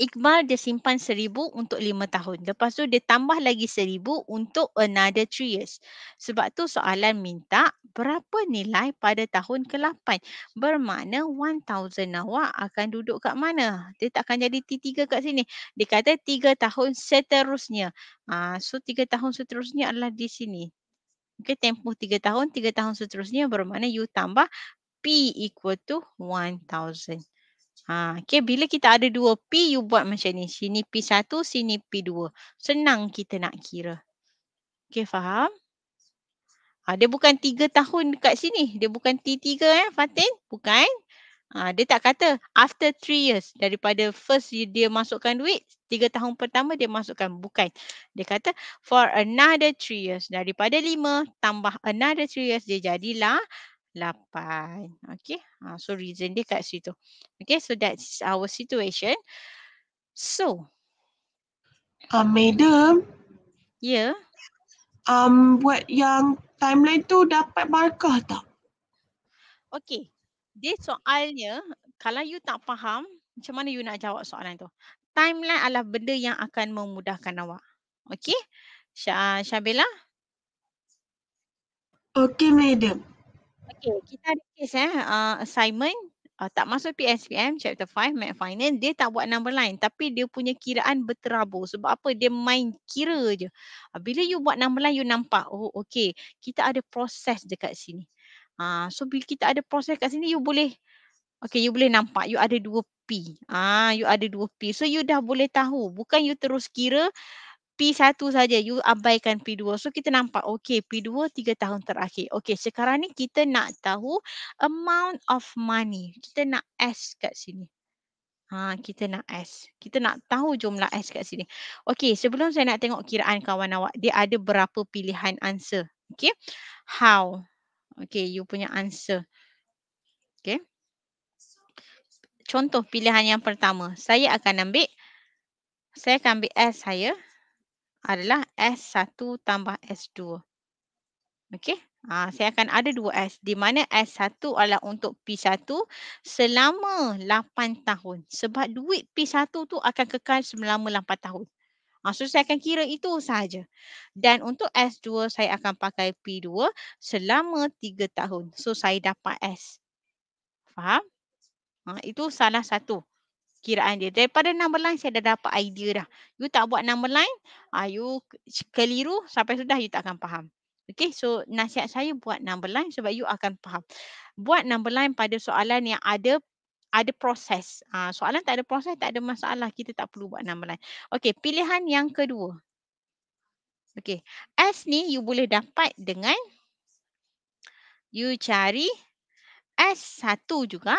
Iqbal dia simpan seribu untuk lima tahun. Lepas tu dia tambah lagi seribu untuk another three years. Sebab tu soalan minta berapa nilai pada tahun ke-8? Bermakna thousand? awak akan duduk kat mana? Dia tak akan jadi T3 kat sini. Dia kata 3 tahun seterusnya. Ah, so 3 tahun seterusnya adalah di sini. Okay, tempoh tiga tahun, tiga tahun seterusnya bermakna you tambah P equal to 1000. Ha, okay, bila kita ada dua P, you buat macam ni. Sini P1, sini P2. Senang kita nak kira. Okay, faham? Ha, dia bukan tiga tahun dekat sini. Dia bukan T3 eh, Fatin. Bukan. Ha, dia tak kata after three years. Daripada first dia masukkan duit, tiga tahun pertama dia masukkan. Bukan. Dia kata for another three years. Daripada lima tambah another three years, dia jadilah lapan. Okay. Uh, ha, so reason dia kat situ. Okay. So that's our situation. So. Uh, madam. Ya. Yeah. Um, buat yang timeline tu dapat markah tak? Okay. Dia soalnya kalau you tak faham macam mana you nak jawab soalan tu. Timeline adalah benda yang akan memudahkan awak. Okay. Bella? Okay madam. Okay, kita ada case eh. Uh, assignment uh, tak masuk PSPM chapter 5 math finance. Dia tak buat number line tapi dia punya kiraan berterabur. Sebab apa? Dia main kira je. Uh, bila you buat number line, you nampak. Oh, okay. Kita ada proses dekat sini. Uh, so, bila kita ada proses kat sini, you boleh Okay, you boleh nampak you ada dua P. Ah, you ada dua P. So, you dah boleh tahu. Bukan you terus kira P1 saja you abaikan P2. So kita nampak okay P2 tiga tahun terakhir. Okay sekarang ni kita nak tahu amount of money. Kita nak S kat sini. Ha, kita nak S. Kita nak tahu jumlah S kat sini. Okay sebelum saya nak tengok kiraan kawan awak dia ada berapa pilihan answer. Okay. How. Okay you punya answer. Okay. Contoh pilihan yang pertama. Saya akan ambil saya akan ambil S saya adalah S1 tambah S2. Okey. Ha, saya akan ada dua S. Di mana S1 adalah untuk P1 selama 8 tahun. Sebab duit P1 tu akan kekal selama 8 tahun. Ha, so saya akan kira itu sahaja. Dan untuk S2 saya akan pakai P2 selama 3 tahun. So saya dapat S. Faham? Ha, itu salah satu kiraan dia. Daripada number line saya dah dapat idea dah. You tak buat number line, ah, you keliru sampai sudah you tak akan faham. Okay, so nasihat saya buat number line sebab you akan faham. Buat number line pada soalan yang ada ada proses. Ah, soalan tak ada proses, tak ada masalah. Kita tak perlu buat number line. Okay, pilihan yang kedua. Okay, S ni you boleh dapat dengan you cari S1 juga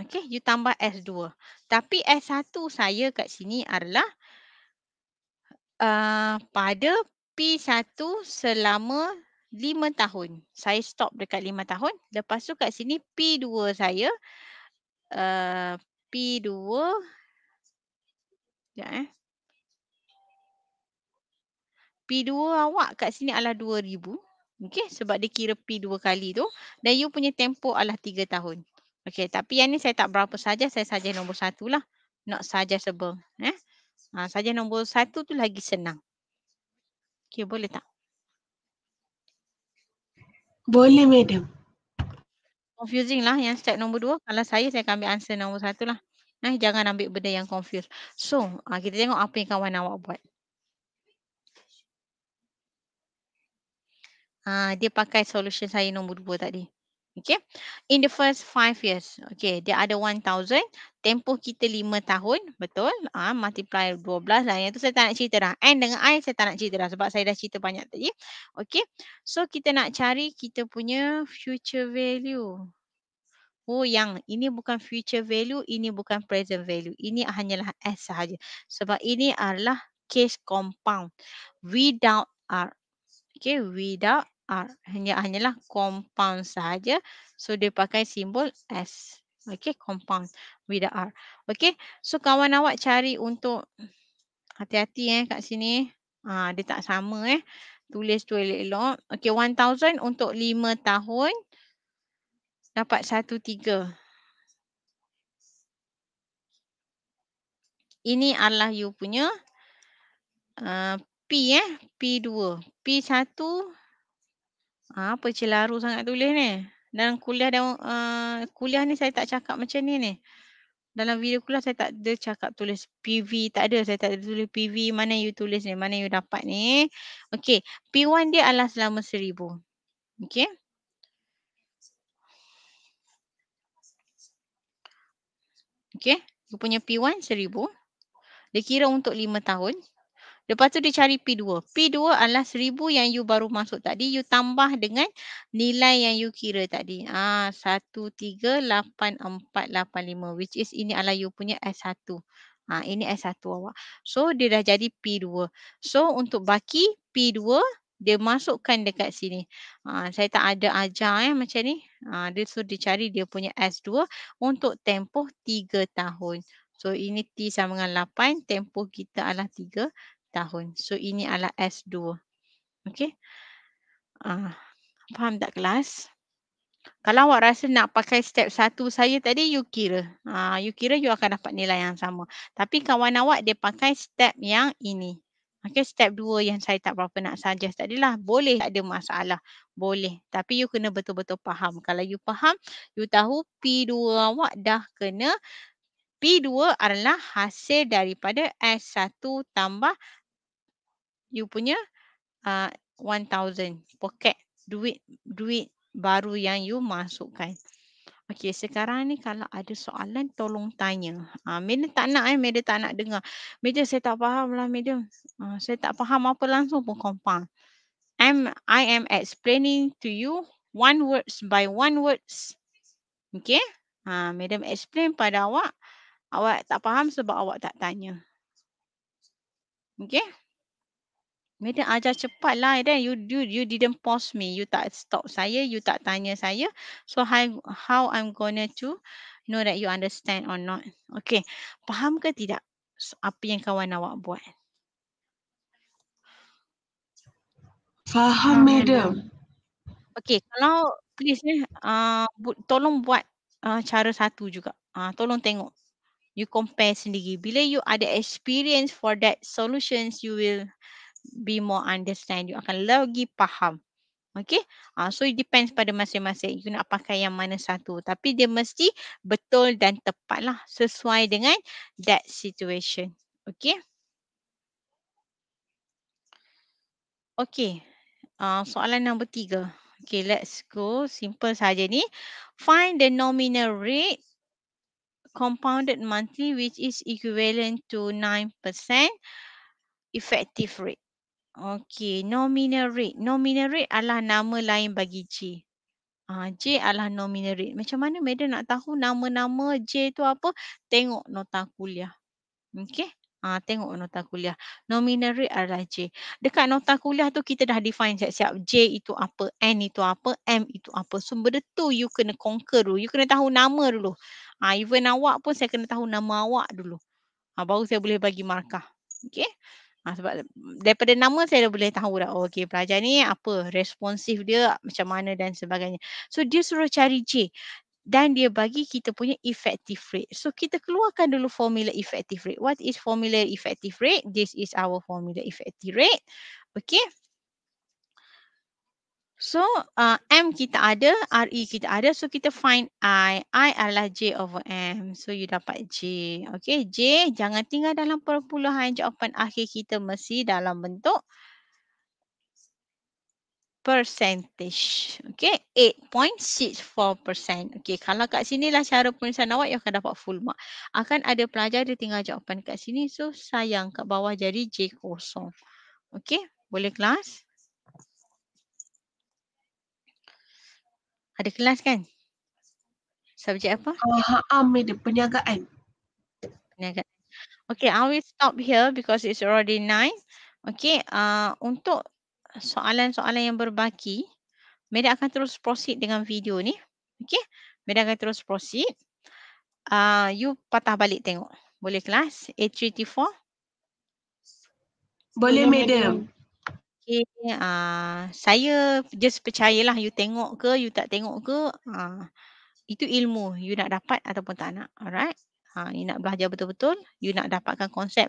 Okey, you tambah S2. Tapi S1 saya kat sini adalah uh, pada P1 selama 5 tahun. Saya stop dekat 5 tahun. Lepas tu kat sini P2 saya uh, eh, P2 Sekejap eh. P2 awak kat sini adalah 2000. Okey, sebab dia kira P2 kali tu. Dan you punya tempoh adalah 3 tahun. Okey, tapi yang ni saya tak berapa saja, saya saja nombor satu lah. Not suggestible. Eh? Ha, saja nombor satu tu lagi senang. Okey, boleh tak? Boleh, madam. Confusing lah yang step nombor dua. Kalau saya, saya akan ambil answer nombor satu lah. Eh, jangan ambil benda yang confuse. So, ha, kita tengok apa yang kawan awak buat. Ha, dia pakai solution saya nombor dua tadi. Okay. In the first five years. Okay. Dia ada 1,000. Tempoh kita lima tahun. Betul. Ah, ha, Multiply 12 lah. Yang tu saya tak nak cerita dah. N dengan I saya tak nak cerita dah. Sebab saya dah cerita banyak tadi. Okay. So kita nak cari kita punya future value. Oh yang ini bukan future value. Ini bukan present value. Ini hanyalah S sahaja. Sebab ini adalah case compound. Without R. Okay. Without R. Hanya hanyalah compound saja. So dia pakai simbol S. Okay, compound with the R. Okay, so kawan awak cari untuk hati-hati eh kat sini. Ah, dia tak sama eh. Tulis tu elok-elok. Okay, 1000 untuk 5 tahun dapat 13. Ini adalah you punya uh, P eh, P2. P1 apa celaru sangat tulis ni. dalam kuliah dan uh, eh, kuliah ni saya tak cakap macam ni ni. Dalam video kuliah saya tak ada cakap tulis PV, tak ada saya tak ada tulis PV mana you tulis ni, mana you dapat ni. okay, P1 dia adalah selama seribu. okay, okay, you punya P1 seribu. Dia kira untuk lima tahun. Lepas tu dia cari P2. P2 adalah seribu yang you baru masuk tadi. You tambah dengan nilai yang you kira tadi. Ah satu tiga lapan lapan empat lima which is ini adalah you punya S1. Ha, ah, ini S1 awak. So dia dah jadi P2. So untuk baki P2 dia masukkan dekat sini. Ha, saya tak ada ajar eh, macam ni. Ha, dia suruh dicari dia punya S2 untuk tempoh 3 tahun. So ini T sama dengan 8, tempoh kita adalah 3 tahun. So ini adalah S2. okay? Uh, ah, faham tak kelas? Kalau awak rasa nak pakai step satu saya tadi, you kira. Uh, you kira you akan dapat nilai yang sama. Tapi kawan awak dia pakai step yang ini. Okay, step dua yang saya tak berapa nak suggest tadi lah. Boleh tak ada masalah. Boleh. Tapi you kena betul-betul faham. Kalau you faham, you tahu P2 awak dah kena. P2 adalah hasil daripada S1 tambah you punya uh, 1000 poket duit duit baru yang you masukkan. Okey, sekarang ni kalau ada soalan tolong tanya. Ah, uh, Medium tak nak eh, Medium tak nak dengar. Medium saya tak faham lah Medium. Uh, ah, saya tak faham apa langsung pun kompang. I'm, I am explaining to you one words by one words. Okay. Ah, uh, explain pada awak. Awak tak faham sebab awak tak tanya. Okay. Madam ajar lah. then you, you you didn't pause me you tak stop saya you tak tanya saya so how how I'm gonna to know that you understand or not okay faham ke tidak apa yang kawan awak buat faham madam okay kalau please ni eh, uh, bu- tolong buat uh, cara satu juga uh, tolong tengok you compare sendiri bila you ada experience for that solutions you will be more understand. You akan lagi faham. Okay. Uh, so it depends pada masing-masing. You nak pakai yang mana satu. Tapi dia mesti betul dan tepat lah. Sesuai dengan that situation. Okay. Okay. Uh, soalan nombor tiga. Okay let's go. Simple saja ni. Find the nominal rate compounded monthly which is equivalent to 9% effective rate. Okey, nominal rate. Nominal rate adalah nama lain bagi J. Ah, J adalah nominal rate. Macam mana Madam nak tahu nama-nama J tu apa? Tengok nota kuliah. Okey. Ah, tengok nota kuliah. Nominal rate adalah J. Dekat nota kuliah tu kita dah define siap-siap J itu apa, N itu apa, M itu apa. So benda tu you kena conquer dulu. You kena tahu nama dulu. Ah, even awak pun saya kena tahu nama awak dulu. Ah, baru saya boleh bagi markah. Okey. Ha, sebab daripada nama saya dah boleh tahu dah oh, okey pelajar ni apa responsif dia macam mana dan sebagainya. So dia suruh cari J dan dia bagi kita punya effective rate. So kita keluarkan dulu formula effective rate. What is formula effective rate? This is our formula effective rate. Okay. So uh, M kita ada, RE kita ada. So kita find I. I adalah J over M. So you dapat J. Okay J jangan tinggal dalam perpuluhan. Jawapan akhir kita mesti dalam bentuk percentage. Okay 8.64%. Okay kalau kat sini lah cara penulisan awak yang akan dapat full mark. Akan ada pelajar dia tinggal jawapan kat sini. So sayang kat bawah jadi J kosong. Okay boleh kelas? Ada kelas kan? Subjek apa? Ah, Ha'am ada ah, perniagaan. Perniagaan. Okay, I will stop here because it's already nine. Okay, uh, untuk soalan-soalan yang berbaki, Meda akan terus proceed dengan video ni. Okay, Meda akan terus proceed. Uh, you patah balik tengok. Boleh kelas? A34? Boleh, Boleh madam. madam okay, uh, ah, saya just percayalah you tengok ke you tak tengok ke uh, itu ilmu you nak dapat ataupun tak nak alright uh, you nak belajar betul-betul you nak dapatkan konsep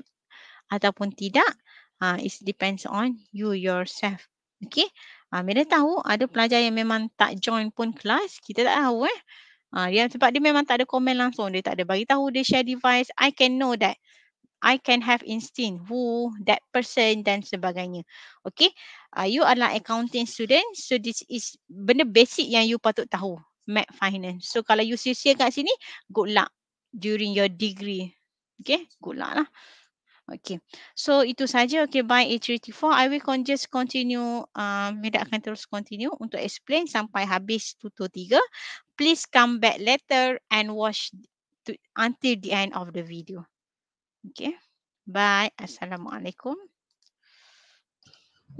ataupun tidak uh, it depends on you yourself okay uh, bila tahu ada pelajar yang memang tak join pun kelas kita tak tahu eh uh, dia, sebab dia memang tak ada komen langsung dia tak ada bagi tahu dia share device I can know that I can have instinct who that person dan sebagainya. Okay, uh, you adalah accounting student so this is benda basic yang you patut tahu map finance. So kalau you sisir kat sini, good luck during your degree. Okay, good luck lah. Okay, so itu saja. Okay, by A34, I will just continue. Uh, ah, Medak akan terus continue untuk explain sampai habis tutur tiga. Please come back later and watch to, until the end of the video. Okay. Bye. Assalamualaikum.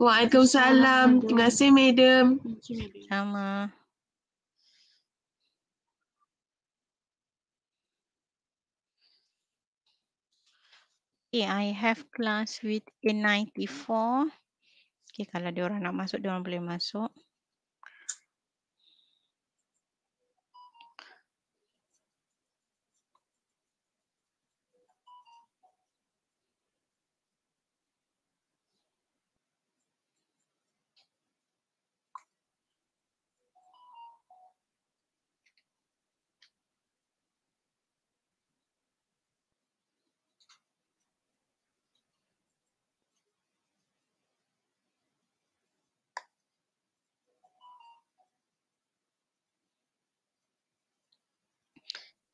Waalaikumsalam. Terima kasih, Madam. Sama. Okay, I have class with A94. Okay, kalau diorang nak masuk, diorang boleh masuk.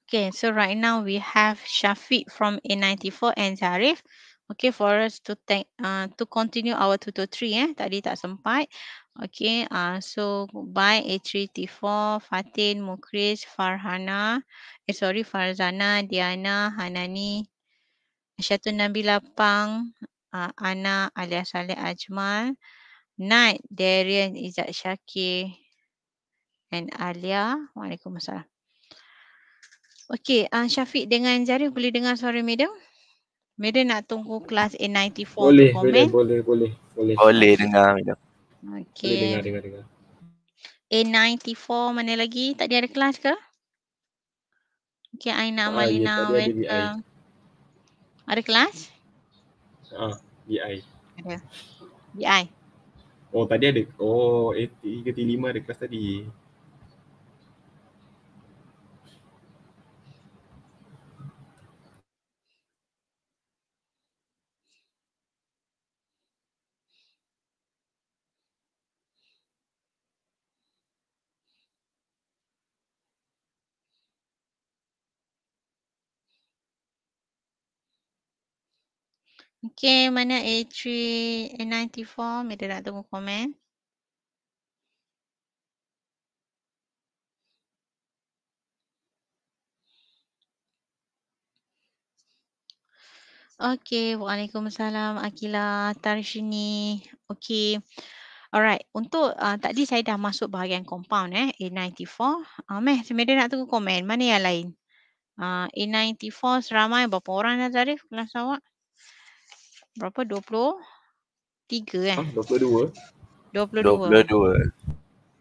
Okay, so right now we have Shafiq from A94 and Zarif. Okay, for us to thank, uh, to continue our tutorial three. Eh, tadi tak sempat. Okay, ah, uh, so by A34, Fatin, Mukris, Farhana, eh, sorry, Farzana, Diana, Hanani, Syatun Nabila Pang, uh, Ana, Alia Saleh Ajmal, Nat, Darian, Izzat Syakir, and Alia. Waalaikumsalam. Okey, uh, Syafiq dengan Zarif boleh dengar suara madam? Madam nak tunggu kelas A94 boleh, tu komen. Boleh, boleh, boleh, boleh. Boleh, boleh dengar madam. Okey. Boleh dengar, dengar, dengar. A94 mana lagi? Tak ada kelas ke? Okey, Aina ah, ya, Malina. Ya, ada, ada, uh, ada kelas? Ah, BI. Ada. BI. Oh, tadi ada. Oh, A35 ada kelas tadi. Okay, mana A3, A94, media nak tunggu komen. Okay, Waalaikumsalam Akila Tarshini. Okay. Alright, untuk uh, tadi saya dah masuk bahagian compound eh A94. Ah uh, meh, semeda nak tunggu komen. Mana yang lain? Ah uh, A94 seramai berapa orang dah tarif kelas awak? berapa? 23 kan? Eh? Ha, 22. 22.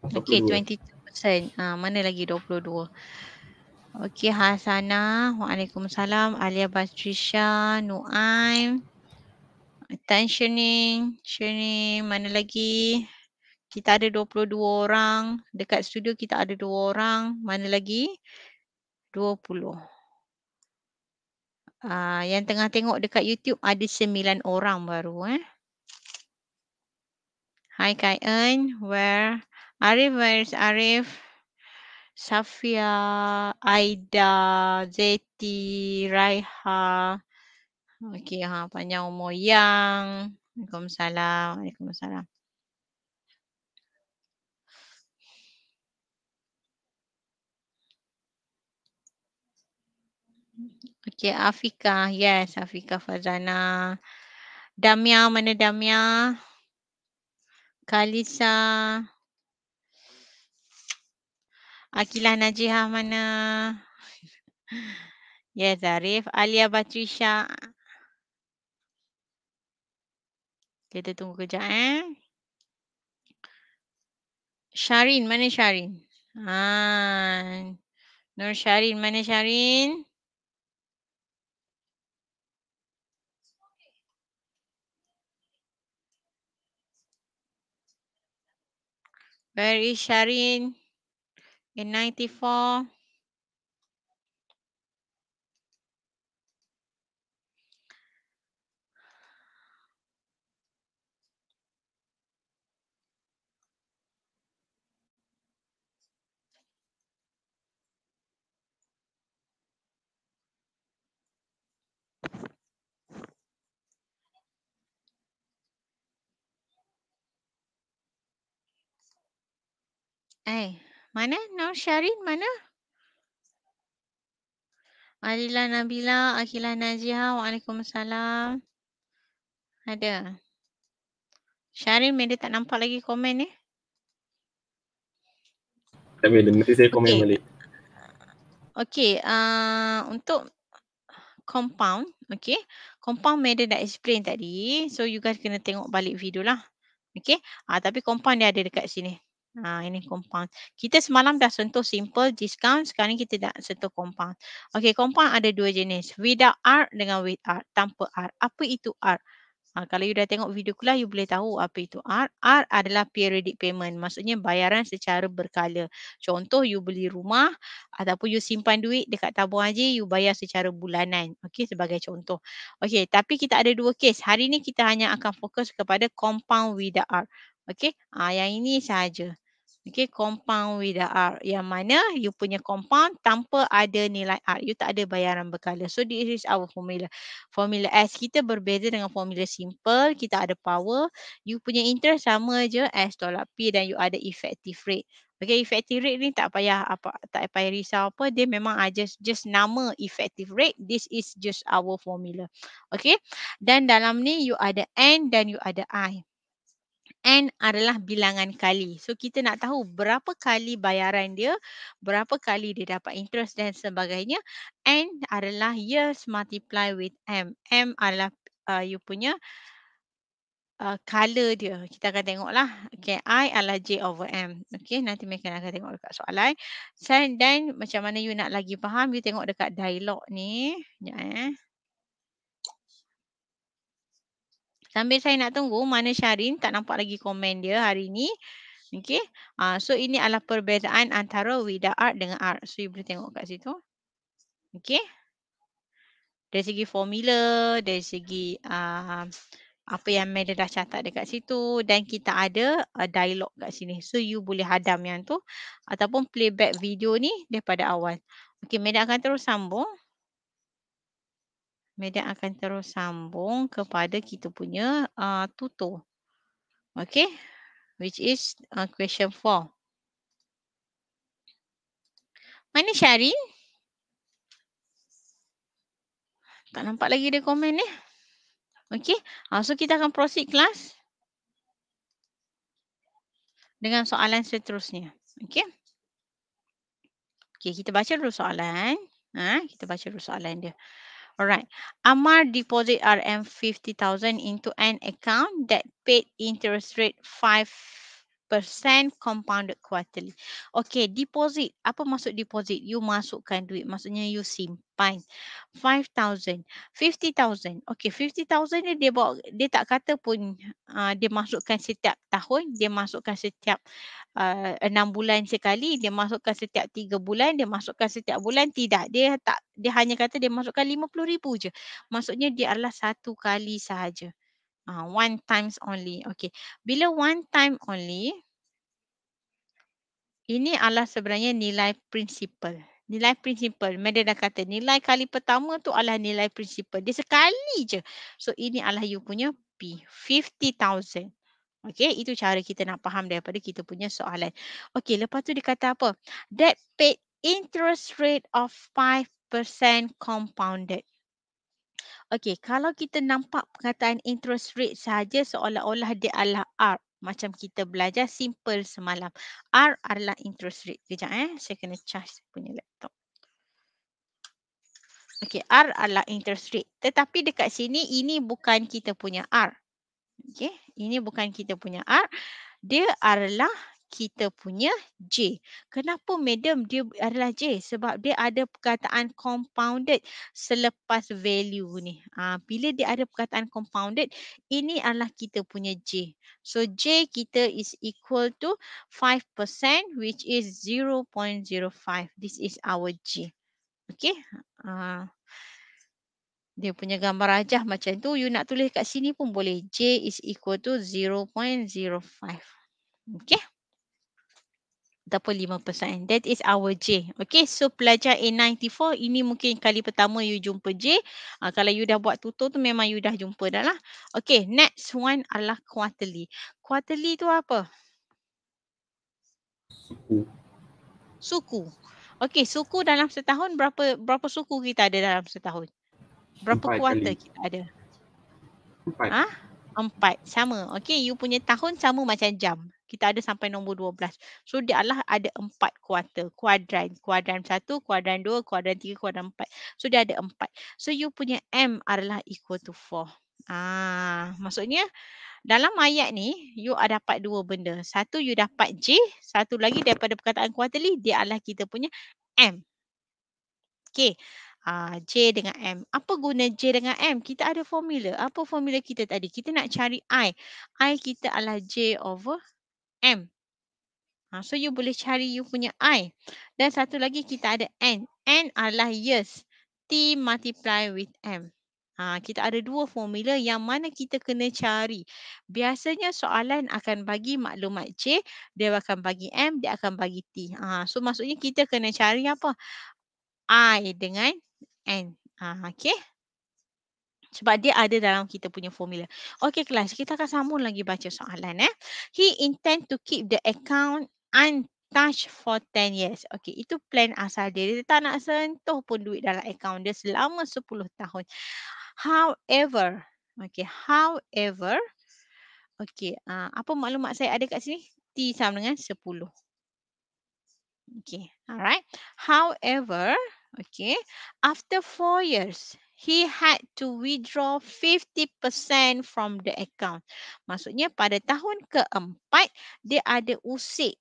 22. Okey, 22%. Ha, ah, mana lagi 22? Okey, Hasanah. Waalaikumsalam. Alia basrisha Nuaim. Tan Shening. Shening. Mana lagi? Kita ada 22 orang. Dekat studio kita ada 2 orang. Mana lagi? 20. Ah, yang tengah tengok dekat YouTube ada sembilan orang baru eh. Hai Kain, where Arif, where Arif? Safia, Aida, Zeti, Raiha. Okay, ha, panjang umur yang. Waalaikumsalam. Waalaikumsalam. Okey, Afika. Yes, Afika Fazana. Damia, mana Damia? Kalisa. Akilah Najihah mana? Yes, Arif. Alia Batrisha. Kita tunggu kejap eh. Sharin, mana Sharin? Ah. Nur Sharin, mana Sharin. Where is Sharin? In 94. Eh, mana? now Syarin mana? Alila Nabila, Akhila Najiha, Waalaikumsalam. Ada. Syarin, media tak nampak lagi komen ni. Eh? Tapi ada, nanti saya komen okay. balik. Okay, uh, untuk compound, okay. Compound media dah explain tadi. So, you guys kena tengok balik video lah. Okay, uh, ah, tapi compound dia ada dekat sini. Ha, ini compound. Kita semalam dah sentuh simple discount. Sekarang kita dah sentuh compound. Okay, compound ada dua jenis. Without R dengan with R, Tanpa R. Apa itu R? Ha, kalau you dah tengok video kuliah, you boleh tahu apa itu R. R adalah periodic payment. Maksudnya bayaran secara berkala. Contoh, you beli rumah ataupun you simpan duit dekat tabung haji, you bayar secara bulanan. Okay, sebagai contoh. Okay, tapi kita ada dua case. Hari ni kita hanya akan fokus kepada compound without R. Okay, ha, ah, yang ini sahaja. Okay, compound with the R yang mana you punya compound tanpa ada nilai R. You tak ada bayaran berkala. So this is our formula. Formula S kita berbeza dengan formula simple. Kita ada power. You punya interest sama je S tolak P dan you ada effective rate. Okay, effective rate ni tak payah apa tak payah risau apa dia memang aja just, just nama effective rate this is just our formula. Okay, dan dalam ni you ada N dan you ada I. N adalah bilangan kali. So kita nak tahu berapa kali bayaran dia, berapa kali dia dapat interest dan sebagainya. N adalah years multiply with M. M adalah uh, you punya uh, color dia. Kita akan tengok lah. Okay, I adalah J over M. Okay, nanti mereka akan tengok dekat soalan. Then, then macam mana you nak lagi faham, you tengok dekat dialog ni. Sekejap eh. Sambil saya nak tunggu mana Syarin tak nampak lagi komen dia hari ni. Okay. Uh, so ini adalah perbezaan antara without art dengan art. So you boleh tengok kat situ. Okay. Dari segi formula, dari segi uh, apa yang Meda dah catat dekat situ dan kita ada uh, dialog kat sini. So you boleh hadam yang tu ataupun playback video ni daripada awal. Okay, Meda akan terus sambung. Medan akan terus sambung kepada kita punya uh, tutur. Okay. Which is uh, question four. Mana Syari? Tak nampak lagi dia komen ni. Eh? Okay. Uh, so kita akan proceed kelas. Dengan soalan seterusnya. Okay. Okay. Kita baca dulu soalan. Ha, kita baca dulu soalan dia. All right. Amar deposit RM 50,000 into an account that paid interest rate 5 percent compounded quarterly. Okay, deposit. Apa maksud deposit? You masukkan duit. Maksudnya you simpan. 5,000. 50,000. Okay, 50,000 ni dia bawa, dia tak kata pun uh, dia masukkan setiap tahun. Dia masukkan setiap ah, enam uh, 6 bulan sekali. Dia masukkan setiap 3 bulan. Dia masukkan setiap bulan. Tidak. Dia tak. Dia hanya kata dia masukkan 50,000 je. Maksudnya dia adalah satu kali sahaja uh, one times only. Okay. Bila one time only, ini adalah sebenarnya nilai principal. Nilai principal, Mereka dah kata nilai kali pertama tu adalah nilai principal. Dia sekali je. So ini adalah you punya P. 50,000. Okay, itu cara kita nak faham daripada kita punya soalan. Okay, lepas tu dia kata apa? That paid interest rate of 5% compounded. Okey, kalau kita nampak perkataan interest rate saja seolah-olah dia adalah R. Macam kita belajar simple semalam. R adalah interest rate. Kejap eh, saya kena charge punya laptop. Okey, R adalah interest rate. Tetapi dekat sini, ini bukan kita punya R. Okey, ini bukan kita punya R. Dia adalah kita punya J. Kenapa madam dia adalah J? Sebab dia ada perkataan compounded selepas value ni. Ha, bila dia ada perkataan compounded, ini adalah kita punya J. So J kita is equal to 5% which is 0.05. This is our J. Okay. Ha. Dia punya gambar rajah macam tu. You nak tulis kat sini pun boleh. J is equal to 0.05. Okay ataupun 5%. That is our J. Okay, so pelajar A94 ini mungkin kali pertama you jumpa J. Uh, kalau you dah buat tutor tu memang you dah jumpa dah lah. Okay, next one adalah quarterly. Quarterly tu apa? Suku. Suku. Okay, suku dalam setahun berapa berapa suku kita ada dalam setahun? Berapa Empat quarter kali. kita ada? Empat. Ha? Empat. Sama. Okay, you punya tahun sama macam jam kita ada sampai nombor 12. So dia Allah ada empat kuarter, kuadran. Kuadran satu, kuadran dua, kuadran tiga, kuadran empat. So dia ada empat. So you punya M adalah equal to four. Ah, maksudnya dalam ayat ni you ada dapat dua benda. Satu you dapat J, satu lagi daripada perkataan quarterly dia adalah kita punya M. Okay. Uh, J dengan M. Apa guna J dengan M? Kita ada formula. Apa formula kita tadi? Kita nak cari I. I kita adalah J over M. Ha, so you boleh cari you punya I. Dan satu lagi kita ada N. N adalah years. T multiply with M. Ha, kita ada dua formula yang mana kita kena cari. Biasanya soalan akan bagi maklumat C, Dia akan bagi M. Dia akan bagi T. Ha, so maksudnya kita kena cari apa? I dengan N. Ha, okay sebab dia ada dalam kita punya formula. Okey kelas, kita akan sambung lagi baca soalan eh. He intend to keep the account untouched for 10 years. Okey, itu plan asal dia. Dia tak nak sentuh pun duit dalam account dia selama 10 tahun. However, okey, however okey, uh, ah, apa maklumat saya ada kat sini? T sama dengan 10. Okey, alright. However, okey, after 4 years he had to withdraw 50% from the account. Maksudnya pada tahun keempat dia ada usik.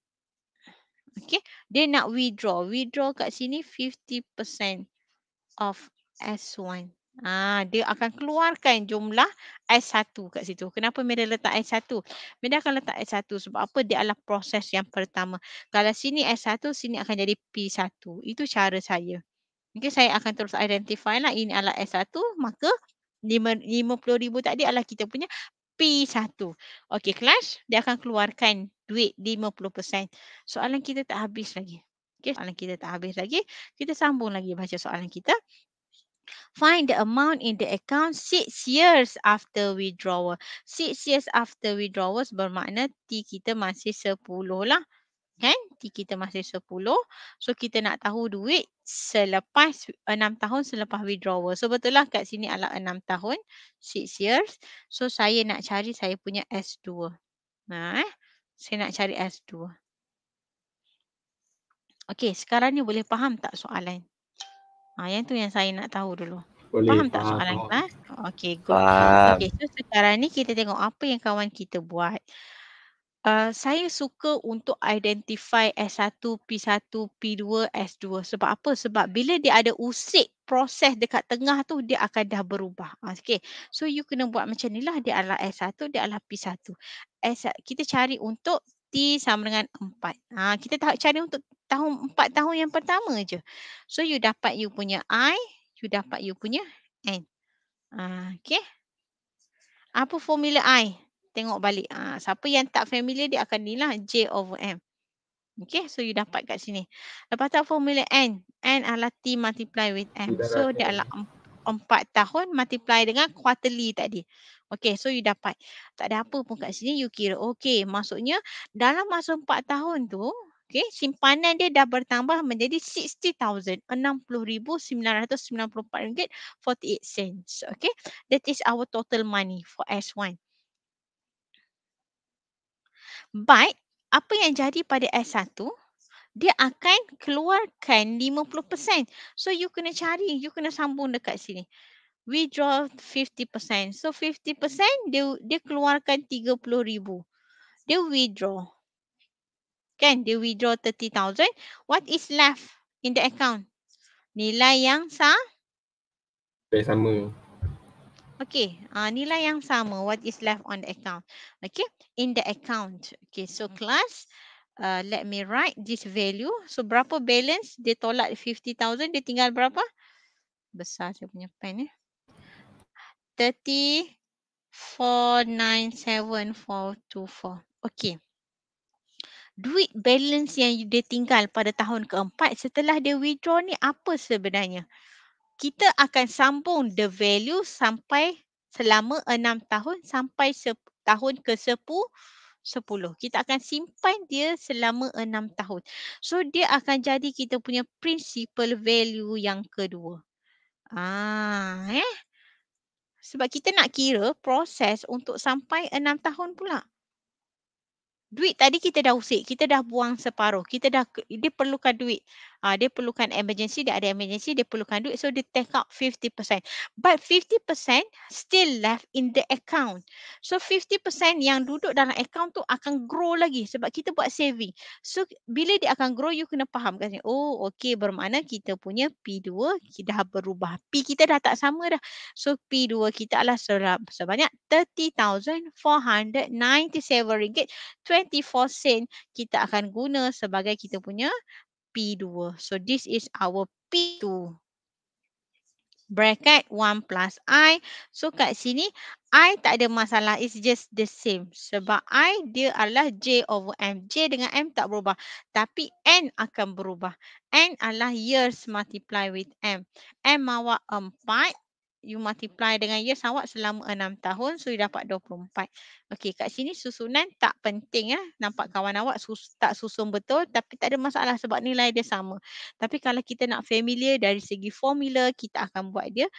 Okay. Dia nak withdraw. Withdraw kat sini 50% of S1. Ah, ha, dia akan keluarkan jumlah S1 kat situ. Kenapa Mira letak S1? Mira akan letak S1 sebab apa? Dia adalah proses yang pertama. Kalau sini S1, sini akan jadi P1. Itu cara saya mungkin saya akan terus identify lah ini adalah S1 maka 50,000 tadi adalah kita punya P1. Okey kelas dia akan keluarkan duit 50%. Soalan kita tak habis lagi. Okey soalan kita tak habis lagi. Kita sambung lagi baca soalan kita. Find the amount in the account six years after withdrawal. Six years after withdrawal bermakna T kita masih 10 lah. Kan? Nanti kita masih 10. So kita nak tahu duit selepas 6 tahun selepas withdrawal. So betul lah kat sini adalah 6 tahun. 6 years. So saya nak cari saya punya S2. Nah, eh, Saya nak cari S2. Okay sekarang ni boleh faham tak soalan? Ha, yang tu yang saya nak tahu dulu. Boleh, faham, faham tak soalan? Ha? Okay good. Okay so sekarang ni kita tengok apa yang kawan kita buat. Eh, saya suka untuk identify S1, P1, P2, S2. Sebab apa? Sebab bila dia ada usik proses dekat tengah tu, dia akan dah berubah. Ah, okay. So you kena buat macam ni lah. Dia adalah S1, dia adalah P1. S, kita cari untuk T sama dengan 4. Ha, ah, kita tahu, cari untuk tahun 4 tahun yang pertama je. So you dapat you punya I, you dapat you punya N. Ha, ah, okay. Apa formula I? Okay tengok balik. Ha, siapa yang tak familiar dia akan nilai J over M. Okay, so you dapat kat sini. Lepas tu formula N. N adalah T multiply with M. So dia adalah 4 tahun multiply dengan quarterly tadi. Okay, so you dapat. Tak ada apa pun kat sini, you kira. Okay, maksudnya dalam masa 4 tahun tu, okay, simpanan dia dah bertambah menjadi RM60,000, rm cents, Okay, that is our total money for S1. But apa yang jadi pada S1, dia akan keluarkan 50%. So you kena cari, you kena sambung dekat sini. Withdraw 50%. So 50% dia dia keluarkan 30,000. Dia withdraw. Kan? Dia withdraw 30,000. What is left in the account? Nilai yang sah? Nilai sama. Okay, uh, ah, nilai yang sama. What is left on the account? Okay, in the account. Okay, so mm-hmm. class, uh, let me write this value. So berapa balance? Dia tolak 50,000. Dia tinggal berapa? Besar saya punya pen eh. 3497424. Okay. Duit balance yang dia tinggal pada tahun keempat setelah dia withdraw ni apa sebenarnya? Okay kita akan sambung the value sampai selama enam tahun sampai tahun ke sepuluh. Kita akan simpan dia selama enam tahun. So dia akan jadi kita punya principal value yang kedua. Ah, eh. Sebab kita nak kira proses untuk sampai enam tahun pula. Duit tadi kita dah usik, kita dah buang separuh, kita dah dia perlukan duit uh, dia perlukan emergency, dia ada emergency, dia perlukan duit. So, dia take out 50%. But 50% still left in the account. So, 50% yang duduk dalam account tu akan grow lagi sebab kita buat saving. So, bila dia akan grow, you kena faham. Kasi, oh, okay, bermakna kita punya P2 kita dah berubah. P kita dah tak sama dah. So, P2 kita adalah sebanyak 30,497 ringgit 24 sen kita akan guna sebagai kita punya P2. So this is our P2. Bracket 1 plus I. So kat sini I tak ada masalah. It's just the same. Sebab I dia adalah J over M. J dengan M tak berubah. Tapi N akan berubah. N adalah years multiply with M. M mawa 4 you multiply dengan years awak selama 6 tahun so you dapat 24. Okey kat sini susunan tak penting ya. Nampak kawan awak sus tak susun betul tapi tak ada masalah sebab nilai dia sama. Tapi kalau kita nak familiar dari segi formula kita akan buat dia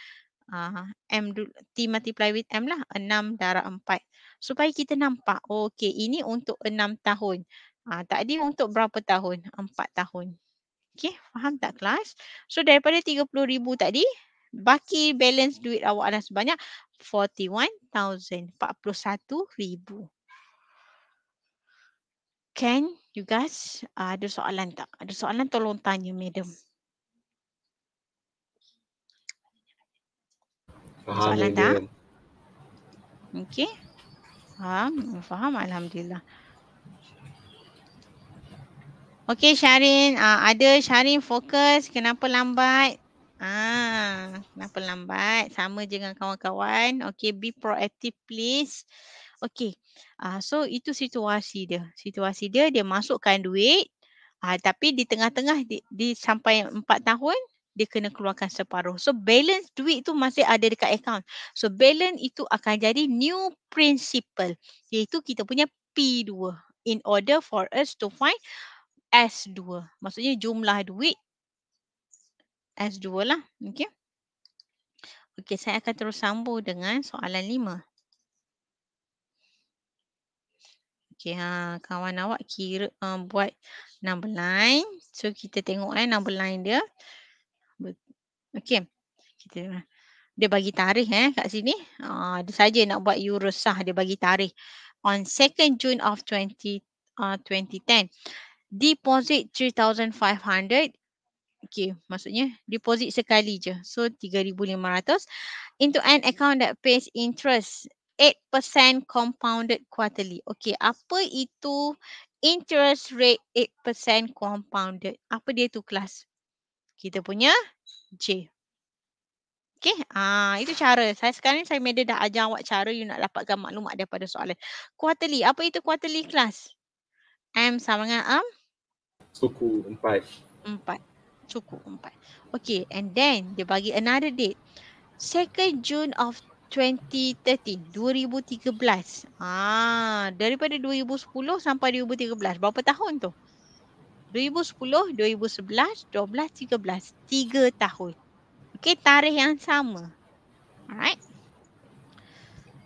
uh, M T multiply with M lah 6 darab 4. Supaya kita nampak oh, okey ini untuk 6 tahun. Uh, tadi untuk berapa tahun? 4 tahun. Okey, faham tak kelas? So daripada 30,000 tadi, baki balance duit awak ada sebanyak 41,000. Can you guys uh, ada soalan tak? Ada soalan tolong tanya madam. soalan tak? Okay. Faham, faham. Alhamdulillah. Okay Syarin, uh, ada Syarin fokus kenapa lambat? Ah, kenapa lambat? Sama je dengan kawan-kawan. Okay, be proactive please. Okay, ah, so itu situasi dia. Situasi dia, dia masukkan duit. Ah, tapi di tengah-tengah, di, di sampai 4 tahun, dia kena keluarkan separuh. So balance duit tu masih ada dekat account. So balance itu akan jadi new principle. Iaitu kita punya P2. In order for us to find S2. Maksudnya jumlah duit S2 lah. okay? Okay, saya akan terus sambung dengan soalan lima. Okay, ha, kawan awak kira uh, buat number line. So, kita tengok eh, number line dia. Okay, Kita dia bagi tarikh eh kat sini. Uh, dia saja nak buat you resah dia bagi tarikh. On 2nd June of 20, uh, 2010. Deposit 3,500 Okay, maksudnya deposit sekali je. So, RM3,500. Into an account that pays interest 8% compounded quarterly. Okay, apa itu interest rate 8% compounded? Apa dia tu kelas? Kita punya J. Okay, ah, itu cara. Saya sekarang ni saya media dah ajar awak cara you nak dapatkan maklumat daripada soalan. Quarterly, apa itu quarterly kelas? M sama dengan M? Suku empat. Empat cukup empat. Okay and then dia bagi another date. 2 June of 2013, 2013. Ah, daripada 2010 sampai 2013. Berapa tahun tu? 2010, 2011, 12, 13. Tiga tahun. Okay, tarikh yang sama. Alright.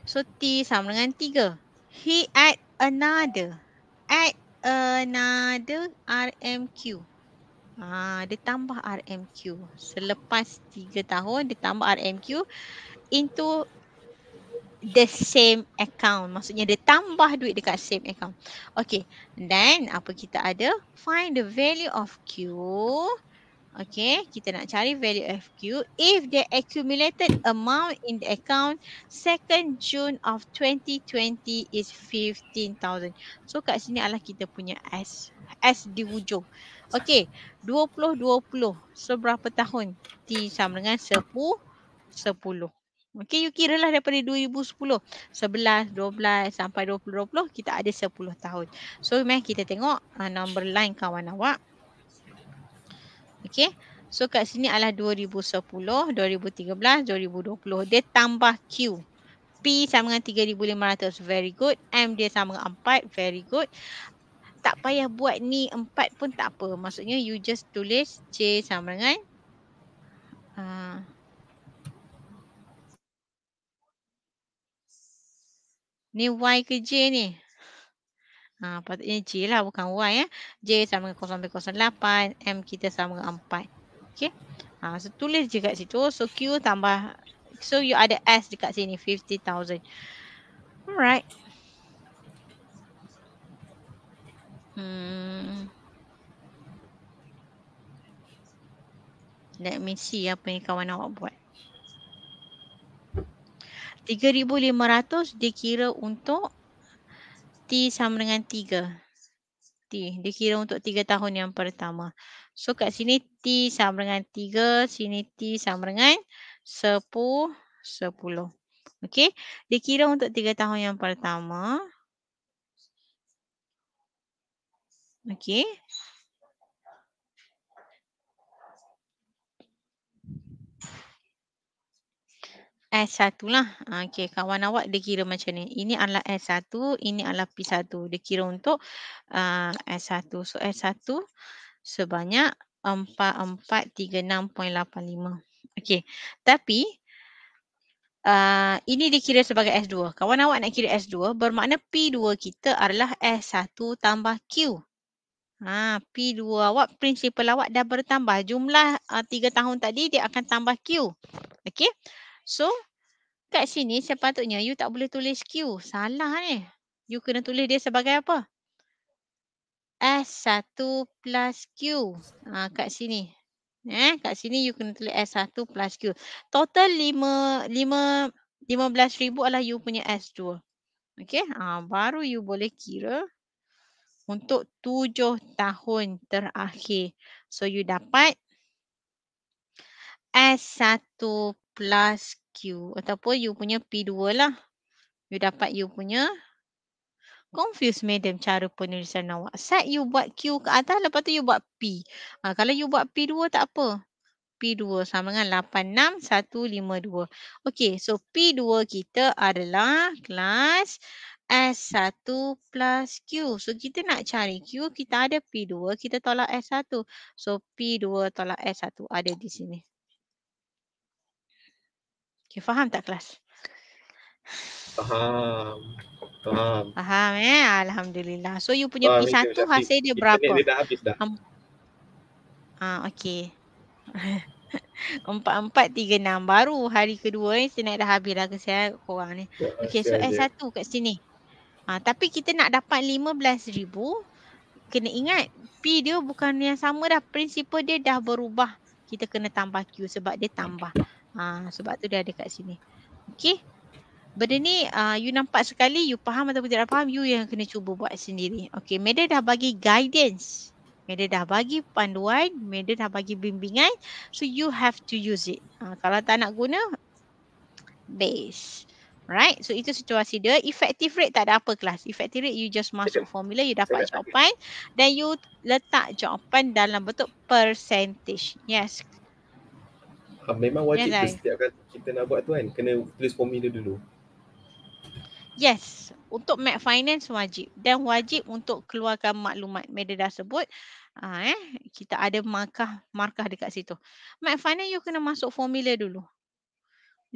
So T sama dengan tiga. He add another. Add another RMQ. Ha, dia tambah RMQ. Selepas tiga tahun dia tambah RMQ into the same account. Maksudnya dia tambah duit dekat same account. Okay. Then apa kita ada? Find the value of Q. Okay. Kita nak cari value of Q. If the accumulated amount in the account second June of 2020 is 15,000. So kat sini adalah kita punya S. S di hujung. Okey, 20-20. So berapa tahun? T sama dengan 10. Okey, you kira lah daripada 2010. 11, 12 sampai 2020 kita ada 10 tahun. So meh kita tengok uh, ah, number line kawan awak. Okey, so kat sini adalah 2010, 2013, 2020. Dia tambah Q. P sama dengan 3,500. Very good. M dia sama dengan 4. Very good tak payah buat ni empat pun tak apa. Maksudnya you just tulis C sama dengan uh, ni Y ke J ni? Ha, uh, patutnya J lah bukan Y ya. J sama dengan 0 sampai 08. M kita sama dengan 4. Okay. Ha, uh, so tulis je kat situ. So Q tambah. So you ada S dekat sini. 50,000. Alright. Hmm. Let me see apa yang kawan awak buat. 3,500 dia kira untuk T sama dengan 3. T. Dia kira untuk 3 tahun yang pertama. So kat sini T sama dengan 3. Sini T sama dengan 10. 10. Okay. Dia kira untuk 3 tahun yang pertama. Okey. S1 lah. Ah, okay. kawan awak dia kira macam ni. Ini adalah S1, ini adalah P1. Dia kira untuk uh, ah, S1. So S1 sebanyak 4436.85. Okay. tapi uh, ini dikira sebagai S2. Kawan awak nak kira S2 bermakna P2 kita adalah S1 tambah Q. Ha, P2. Awak principal awak dah bertambah. Jumlah uh, tiga uh, tahun tadi dia akan tambah Q. Okay. So kat sini sepatutnya you tak boleh tulis Q. Salah ni. You kena tulis dia sebagai apa? S1 plus Q. Ha, kat sini. Eh, kat sini you kena tulis S1 plus Q. Total 5, 5, ribu adalah you punya S2. Okay. Ha, baru you boleh kira untuk tujuh tahun terakhir. So you dapat S1 plus Q ataupun you punya P2 lah. You dapat you punya confused madam cara penulisan awak. Set you buat Q ke atas lepas tu you buat P. Ha, kalau you buat P2 tak apa. P2 sama dengan 86152. Okay so P2 kita adalah kelas S1 plus Q. So kita nak cari Q, kita ada P2, kita tolak S1. So P2 tolak S1 ada di sini. Okay, faham tak kelas? Faham. Faham. Faham eh? Alhamdulillah. So you punya faham, P1 dah hasil dia berapa? Dia dah habis dah. Um, ah, okay. Empat empat tiga enam baru hari kedua ni saya dah habis dah kesian korang ni. Ya, okay, so S1 kat sini ha, tapi kita nak dapat 15000 kena ingat P dia bukan yang sama dah prinsip dia dah berubah. Kita kena tambah Q sebab dia tambah. Ha, sebab tu dia ada kat sini. Okey. Benda ni uh, you nampak sekali you faham atau tidak faham you yang kena cuba buat sendiri. Okey, Meda dah bagi guidance. Meda dah bagi panduan, Meda dah bagi bimbingan. So you have to use it. Uh, kalau tak nak guna base. Right? So itu situasi dia. Effective rate tak ada apa kelas. Effective rate you just masuk formula, you dapat jawapan. Then you letak jawapan dalam bentuk percentage. Yes. Ah, memang wajib yes, setiap kali kita nak buat tu kan, kena tulis formula dulu. Yes. Untuk map finance wajib. Dan wajib untuk keluarkan maklumat. Media dah sebut. Ha, eh. Kita ada markah, markah dekat situ. Map finance you kena masuk formula dulu.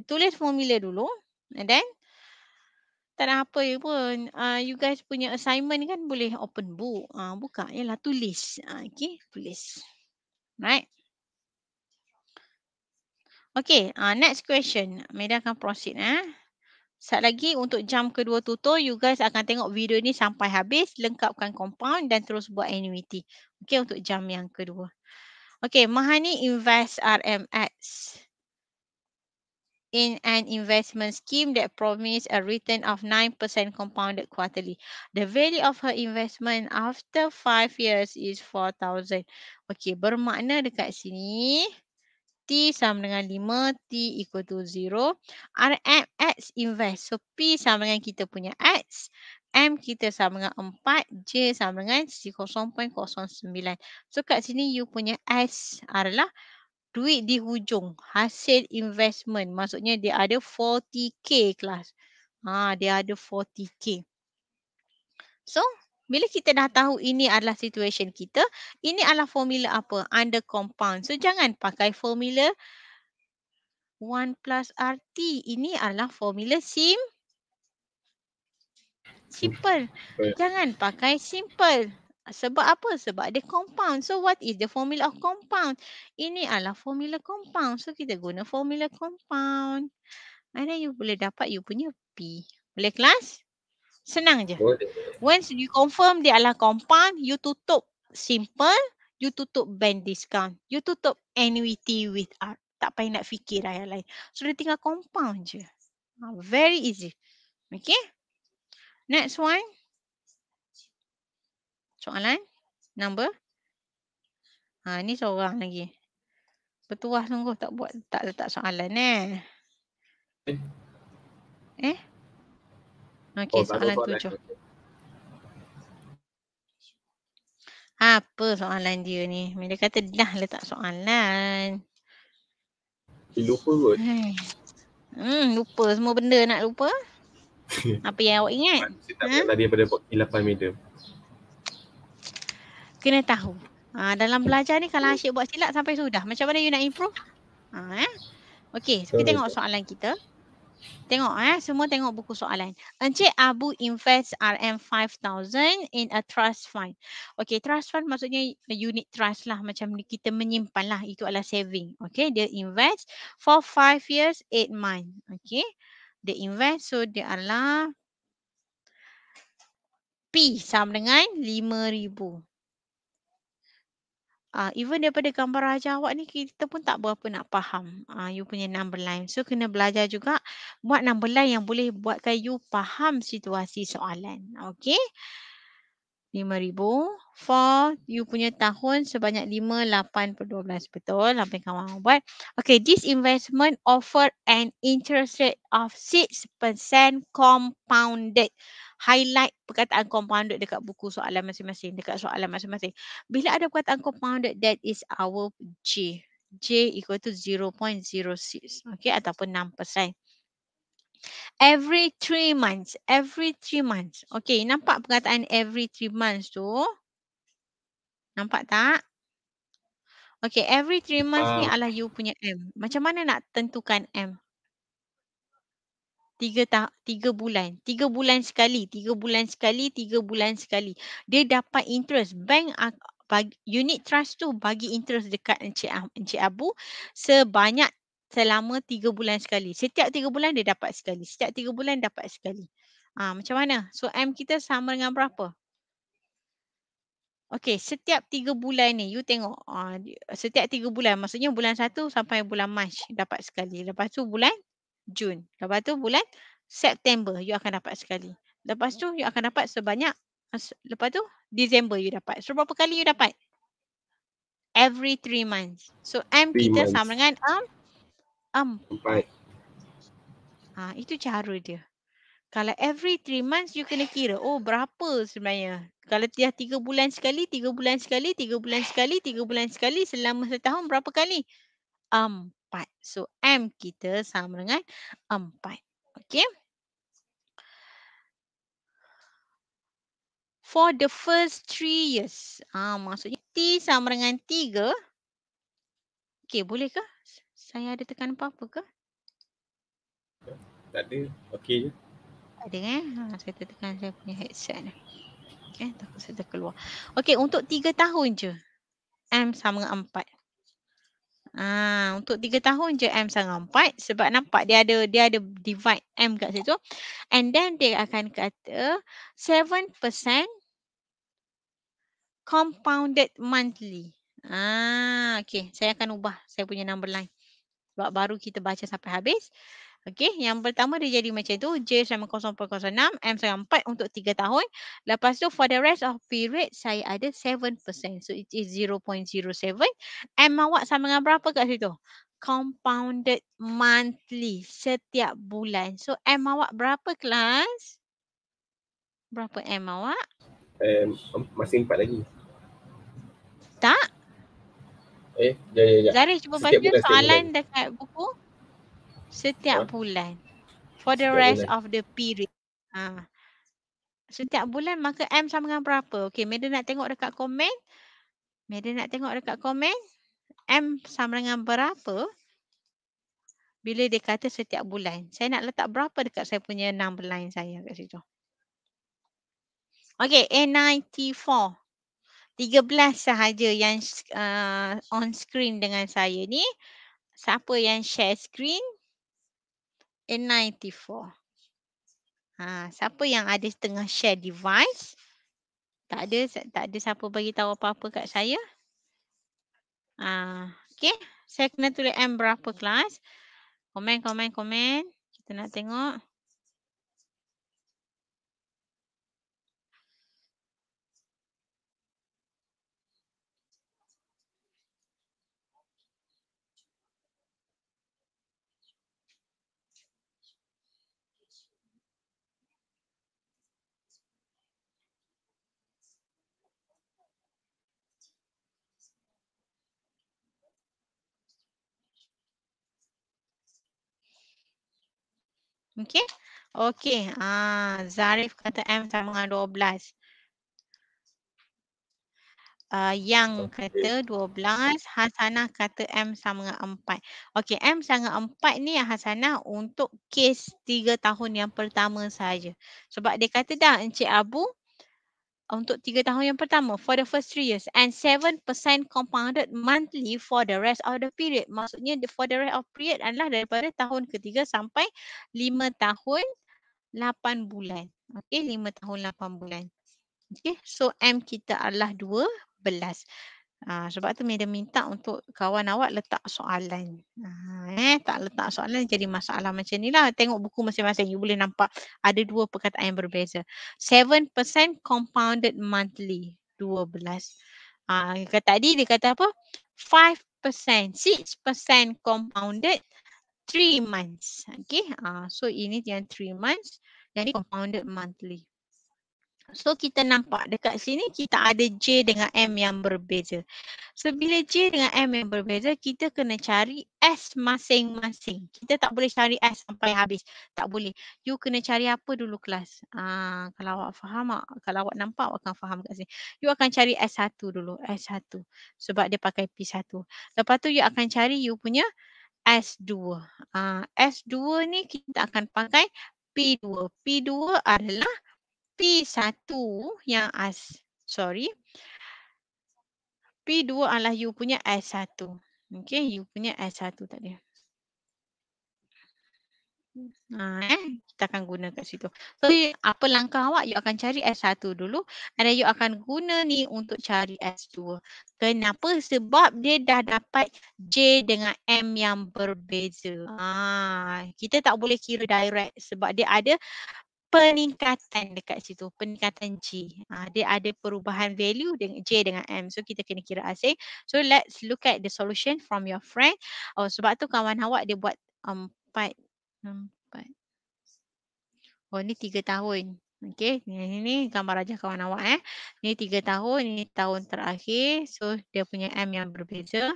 Tulis formula dulu. And then tak ada apa je pun. Uh, you guys punya assignment kan boleh open book. Uh, buka je lah. Tulis. Uh, ah, okay. Tulis. Right. Okay. Uh, next question. Media akan proceed. Eh. Sat lagi untuk jam kedua tutorial, you guys akan tengok video ni sampai habis. Lengkapkan compound dan terus buat annuity. Okay. Untuk jam yang kedua. Okay. Mahani invest RMX in an investment scheme that promised a return of 9% compounded quarterly. The value of her investment after 5 years is 4,000. Okay, bermakna dekat sini. T sama dengan 5, T equal to 0. RM X invest. So P sama dengan kita punya X. M kita sama dengan 4. J sama dengan 0.09. So kat sini you punya S adalah duit di hujung hasil investment maksudnya dia ada 40k kelas ha dia ada 40k so bila kita dah tahu ini adalah situation kita ini adalah formula apa under compound so jangan pakai formula 1 plus rt ini adalah formula sim simple jangan pakai simple sebab apa? Sebab dia compound. So what is the formula of compound? Ini adalah formula compound. So kita guna formula compound. And then you boleh dapat you punya P. Boleh kelas? Senang je. Once you confirm dia adalah compound, you tutup simple, you tutup band discount, you tutup annuity with R. Tak payah nak fikir ayat lain. So dia tinggal compound je. Ah, very easy. Okay. Next one. Soalan number. Ha, ni seorang lagi. Bertuah sungguh tak buat tak letak soalan eh. Eh? Okey oh, soalan tujuh. Apa soalan dia ni? Mereka kata dah letak soalan. lupa kot. Hmm, lupa semua benda nak lupa. Apa yang awak ingat? Saya tak ha? dia pada 8 medium kena tahu. Ha, dalam belajar ni kalau asyik buat silap sampai sudah. Macam mana you nak improve? Ha, eh? Okey, so kita tengok soalan kita. Tengok eh, semua tengok buku soalan. Encik Abu invest RM5,000 in a trust fund. Okay, trust fund maksudnya unit trust lah. Macam kita menyimpan lah. Itu adalah saving. Okay, dia invest for 5 years, 8 months. Okay, dia invest. So, dia adalah P sama dengan 5,000. Uh, even daripada gambar raja awak ni kita pun tak berapa nak faham uh, you punya number line. So kena belajar juga buat number line yang boleh buatkan you faham situasi soalan. Okay. 5,000. For you punya tahun sebanyak 5, 8 per 12. Betul. Apa yang kawan buat. Okay. This investment offer an interest rate of 6% compounded highlight perkataan compounded dekat buku soalan masing-masing, dekat soalan masing-masing. Bila ada perkataan compounded, that is our J. J equal to 0.06. Okay, ataupun 6%. Every three months. Every three months. Okay, nampak perkataan every three months tu? Nampak tak? Okay, every three months uh, ni adalah you punya M. Macam mana nak tentukan M? tiga ta- tiga bulan tiga bulan sekali tiga bulan sekali tiga bulan sekali dia dapat interest bank uh, bagi, unit trust tu bagi interest dekat Encik, Encik Abu sebanyak selama tiga bulan sekali. Setiap tiga bulan dia dapat sekali. Setiap tiga bulan dapat sekali. ha, macam mana? So M kita sama dengan berapa? Okay, setiap tiga bulan ni, you tengok. Uh, setiap tiga bulan, maksudnya bulan satu sampai bulan Mac dapat sekali. Lepas tu bulan Jun. Lepas tu bulan September you akan dapat sekali. Lepas tu you akan dapat sebanyak lepas tu Disember you dapat. So berapa kali you dapat? Every three months. So M kita months. sama dengan M. Um, um. Empat. Ha, itu cara dia. Kalau every three months you kena kira oh berapa sebenarnya. Kalau dia tiga bulan sekali, tiga bulan sekali, tiga bulan sekali, tiga bulan sekali selama setahun berapa kali? Um, 4. So M kita sama dengan 4. Okay. For the first three years. Ah, maksudnya T sama dengan 3. Okay boleh ke? Saya ada tekan apa-apa ke? Tak ada. Okay je. Tak ada kan? Ha, saya tekan saya punya headset ni. Okay takut saya terkeluar. Okay untuk 3 tahun je. M sama dengan 4. Ah, untuk tiga tahun je M sangat empat sebab nampak dia ada dia ada divide M kat situ. And then dia akan kata 7% compounded monthly. Ah, okay, saya akan ubah saya punya number line. Sebab baru kita baca sampai habis. Okey, yang pertama dia jadi macam tu. J sama 0.06, M sama 4 untuk 3 tahun. Lepas tu for the rest of period, saya ada 7%. So it is 0.07. M awak sama dengan berapa kat situ? Compounded monthly setiap bulan. So M awak berapa kelas? Berapa M awak? Um, masih 4 lagi. Tak? Eh, jap, ya, jap, ya, ya. Zari cuba baca soalan dekat buku. Setiap ha? bulan. For the setiap rest bulan. of the period. Ha. Setiap bulan maka M sama dengan berapa? Okay, Meda nak tengok dekat komen. Meda nak tengok dekat komen. M sama dengan berapa? Bila dia kata setiap bulan. Saya nak letak berapa dekat saya punya number line saya kat situ. Okay, A94. 13 sahaja yang uh, on screen dengan saya ni. Siapa yang share screen, Eh, in 94. Ha, siapa yang ada tengah share device? Tak ada tak ada siapa bagi tahu apa-apa kat saya. Ha, ah, okay. Saya kena tulis M berapa kelas. Komen, komen, komen. Kita nak tengok. Okay, okay. Ah, Zarif kata M sama dengan 12. Uh, ah, yang kata 12, Hasanah kata M sama dengan 4. Okay, M sama dengan 4 ni Hasanah untuk kes 3 tahun yang pertama saja. Sebab dia kata dah Encik Abu untuk tiga tahun yang pertama for the first three years and seven percent compounded monthly for the rest of the period. Maksudnya for the rest of period adalah daripada tahun ketiga sampai lima tahun lapan bulan. Okay, lima tahun lapan bulan. Okay, so M kita adalah dua belas. Ha, sebab tu Madam minta untuk kawan awak letak soalan. Ha, eh, tak letak soalan jadi masalah macam ni lah. Tengok buku masing-masing. You boleh nampak ada dua perkataan yang berbeza. 7% compounded monthly. 12. Ha, ah, kata tadi dia kata apa? 5%, 6% compounded 3 months. Okay. Ha, so ini yang 3 months. Jadi compounded monthly. So kita nampak dekat sini kita ada J dengan M yang berbeza. So bila J dengan M yang berbeza kita kena cari S masing-masing. Kita tak boleh cari S sampai habis. Tak boleh. You kena cari apa dulu kelas? Ah, kalau awak faham, kalau awak nampak awak akan faham kat sini. You akan cari S1 dulu. S1. Sebab dia pakai P1. Lepas tu you akan cari you punya S2. Ah, S2 ni kita akan pakai P2. P2 adalah P1 yang as. Sorry. P2 adalah U punya S1. okey U punya S1 tadi. Nah, eh? Kita akan guna kat situ. So apa langkah awak? You akan cari S1 dulu. And then you akan guna ni untuk cari S2. Kenapa? Sebab dia dah dapat J dengan M yang berbeza. Ah, kita tak boleh kira direct sebab dia ada peningkatan dekat situ, peningkatan G. Ha, dia ada perubahan value dengan J dengan M. So kita kena kira asing. So let's look at the solution from your friend. Oh sebab tu kawan awak dia buat um, empat, um, empat. Oh ni tiga tahun. Okay, ni ni gambar aja kawan awak eh. Ni tiga tahun, ini tahun terakhir. So dia punya M yang berbeza.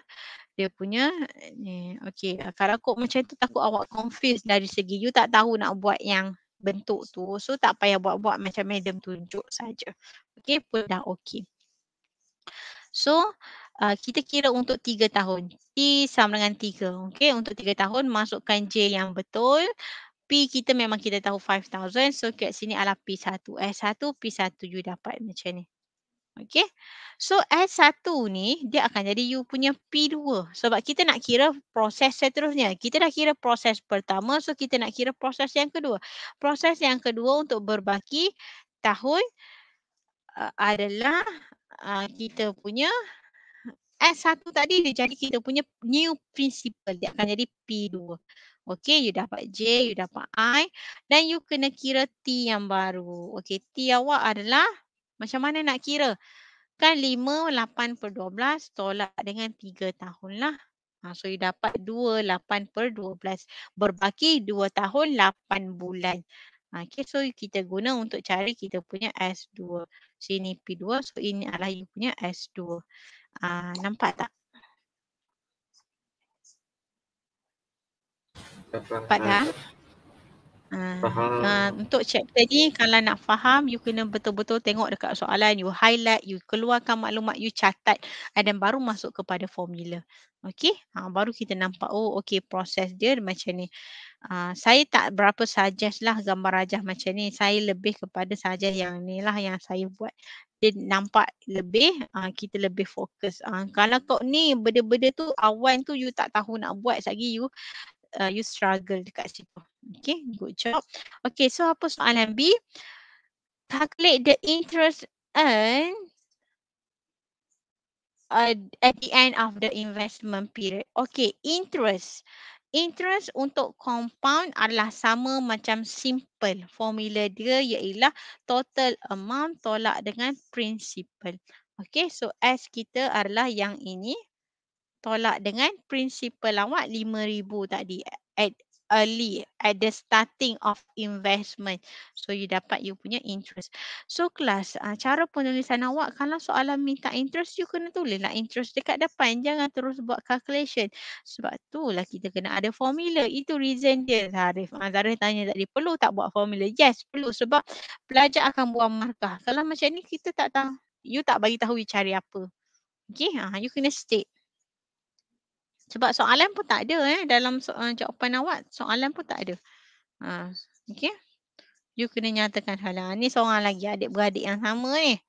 Dia punya, ni. okay. Kalau kok macam tu takut awak confused dari segi you tak tahu nak buat yang bentuk tu. So tak payah buat-buat macam medium tunjuk saja. Okey pun dah okey. So uh, kita kira untuk tiga tahun. T sama dengan 3. Okey untuk tiga tahun masukkan J yang betul. P kita memang kita tahu 5,000. So kat sini adalah P1. S1, P1 you dapat macam ni. Okay. So S1 ni dia akan jadi you punya P2. Sebab kita nak kira proses seterusnya. Kita dah kira proses pertama. So kita nak kira proses yang kedua. Proses yang kedua untuk berbaki tahun uh, adalah uh, kita punya S1 tadi dia jadi kita punya new principle. Dia akan jadi P2. Okay, you dapat J, you dapat I. Dan you kena kira T yang baru. Okay, T awak adalah macam mana nak kira? Kan 5, 8 per 12 tolak dengan 3 tahun lah. Ha, so you dapat 2, 8 per 12. Berbaki 2 tahun 8 bulan. Ha, okay, so kita guna untuk cari kita punya S2. Sini P2, so ini adalah you punya S2. Ha, nampak tak? Dapat, dah. dah. Uh, uh, untuk chapter ni kalau nak faham you kena betul-betul tengok dekat soalan you highlight you keluarkan maklumat you catat dan baru masuk kepada formula okey uh, baru kita nampak oh okey proses dia macam ni uh, saya tak berapa suggest lah gambar rajah macam ni saya lebih kepada saja yang ni lah yang saya buat dia nampak lebih uh, kita lebih fokus uh, kalau kau ni benda-benda tu awan tu you tak tahu nak buat lagi you uh, you struggle dekat situ Okay, good job. Okay, so apa soalan B? Calculate the interest earned uh, at the end of the investment period. Okay, interest. Interest untuk compound adalah sama macam simple. Formula dia ialah total amount tolak dengan principal. Okay, so S kita adalah yang ini. Tolak dengan principal awak 5,000 tadi. At, early at the starting of investment. So you dapat you punya interest. So kelas uh, cara penulisan awak kalau soalan minta interest you kena tulis lah interest dekat depan. Jangan terus buat calculation. Sebab tu lah kita kena ada formula. Itu reason dia Zarif. Uh, Zarif tanya tadi perlu tak buat formula? Yes perlu sebab pelajar akan buang markah. Kalau macam ni kita tak tahu. You tak bagi tahu you cari apa. Okay. Uh, ah, you kena state. Sebab soalan pun tak ada eh dalam so uh, jawapan awak soalan pun tak ada. Ha uh, okey. You kena nyatakan halah. Ni seorang lagi adik-beradik yang sama Eh.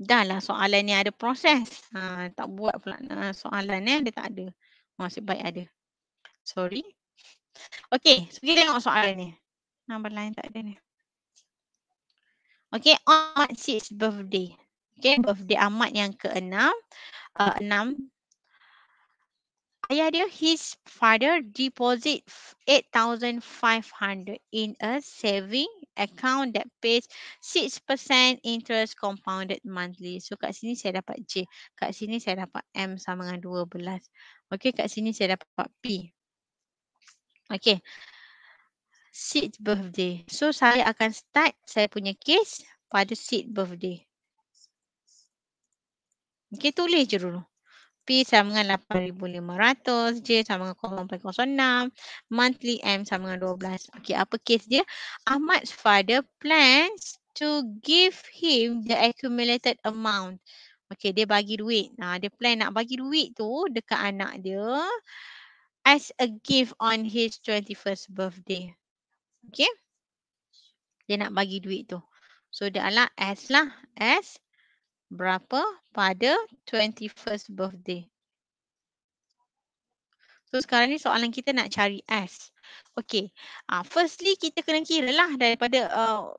Dah lah soalan ni ada proses. Ha, tak buat pula soalan ni eh. dia tak ada. Masih oh, baik ada. Sorry. Okay, so kita tengok soalan ni. Nombor lain tak ada ni. Okay, on Cik's birthday. Okay, birthday Ahmad yang keenam. Uh, enam. Ayah dia, his father deposit 8,500 in a saving account that pays 6% interest compounded monthly. So kat sini saya dapat J. Kat sini saya dapat M sama dengan 12. Okay, kat sini saya dapat P. Okay. Sid birthday. So saya akan start saya punya case pada Sid birthday. Okey, tulis je dulu. P sama dengan 8,500. J sama dengan 0.06. Monthly M sama dengan 12. Okey, apa kes dia? Ahmad's father plans to give him the accumulated amount. Okey, dia bagi duit. Nah, dia plan nak bagi duit tu dekat anak dia as a gift on his 21st birthday. Okey. Dia nak bagi duit tu. So, dia alak S lah. as berapa pada 21st birthday. So sekarang ni soalan kita nak cari S. Okay. Uh, ah, firstly kita kena kira lah daripada uh,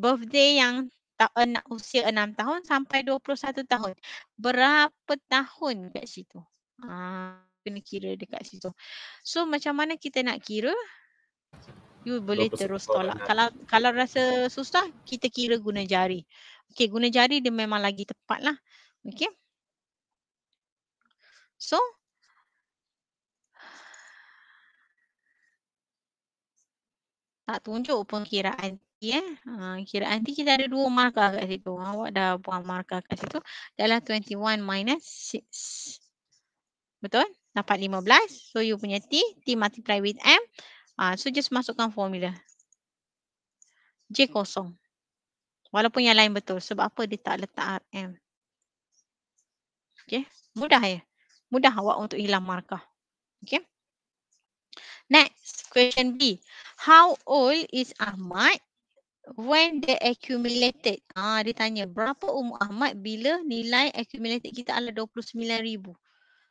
birthday yang tak eh, usia 6 tahun sampai 21 tahun. Berapa tahun kat situ? Ah, kena kira dekat situ. So macam mana kita nak kira? You boleh terus tolak. Kan? Kalau kalau rasa susah, kita kira guna jari. Okey, guna jari dia memang lagi tepat lah. Okey. So. Tak tunjuk pun kiraan T eh. Ha, ah, kiraan T kita ada dua markah kat situ. Ha, awak dah buang markah kat situ. Dalam 21 minus 6. Betul? Dapat 15. So you punya T. T multiply with M. Ha, so just masukkan formula. J kosong. Walaupun yang lain betul. Sebab apa dia tak letak RM? Okay. Mudah ya? Mudah awak untuk hilang markah. Okay. Next. Question B. How old is Ahmad when the accumulated? Ah, dia tanya berapa umur Ahmad bila nilai accumulated kita adalah RM29,000?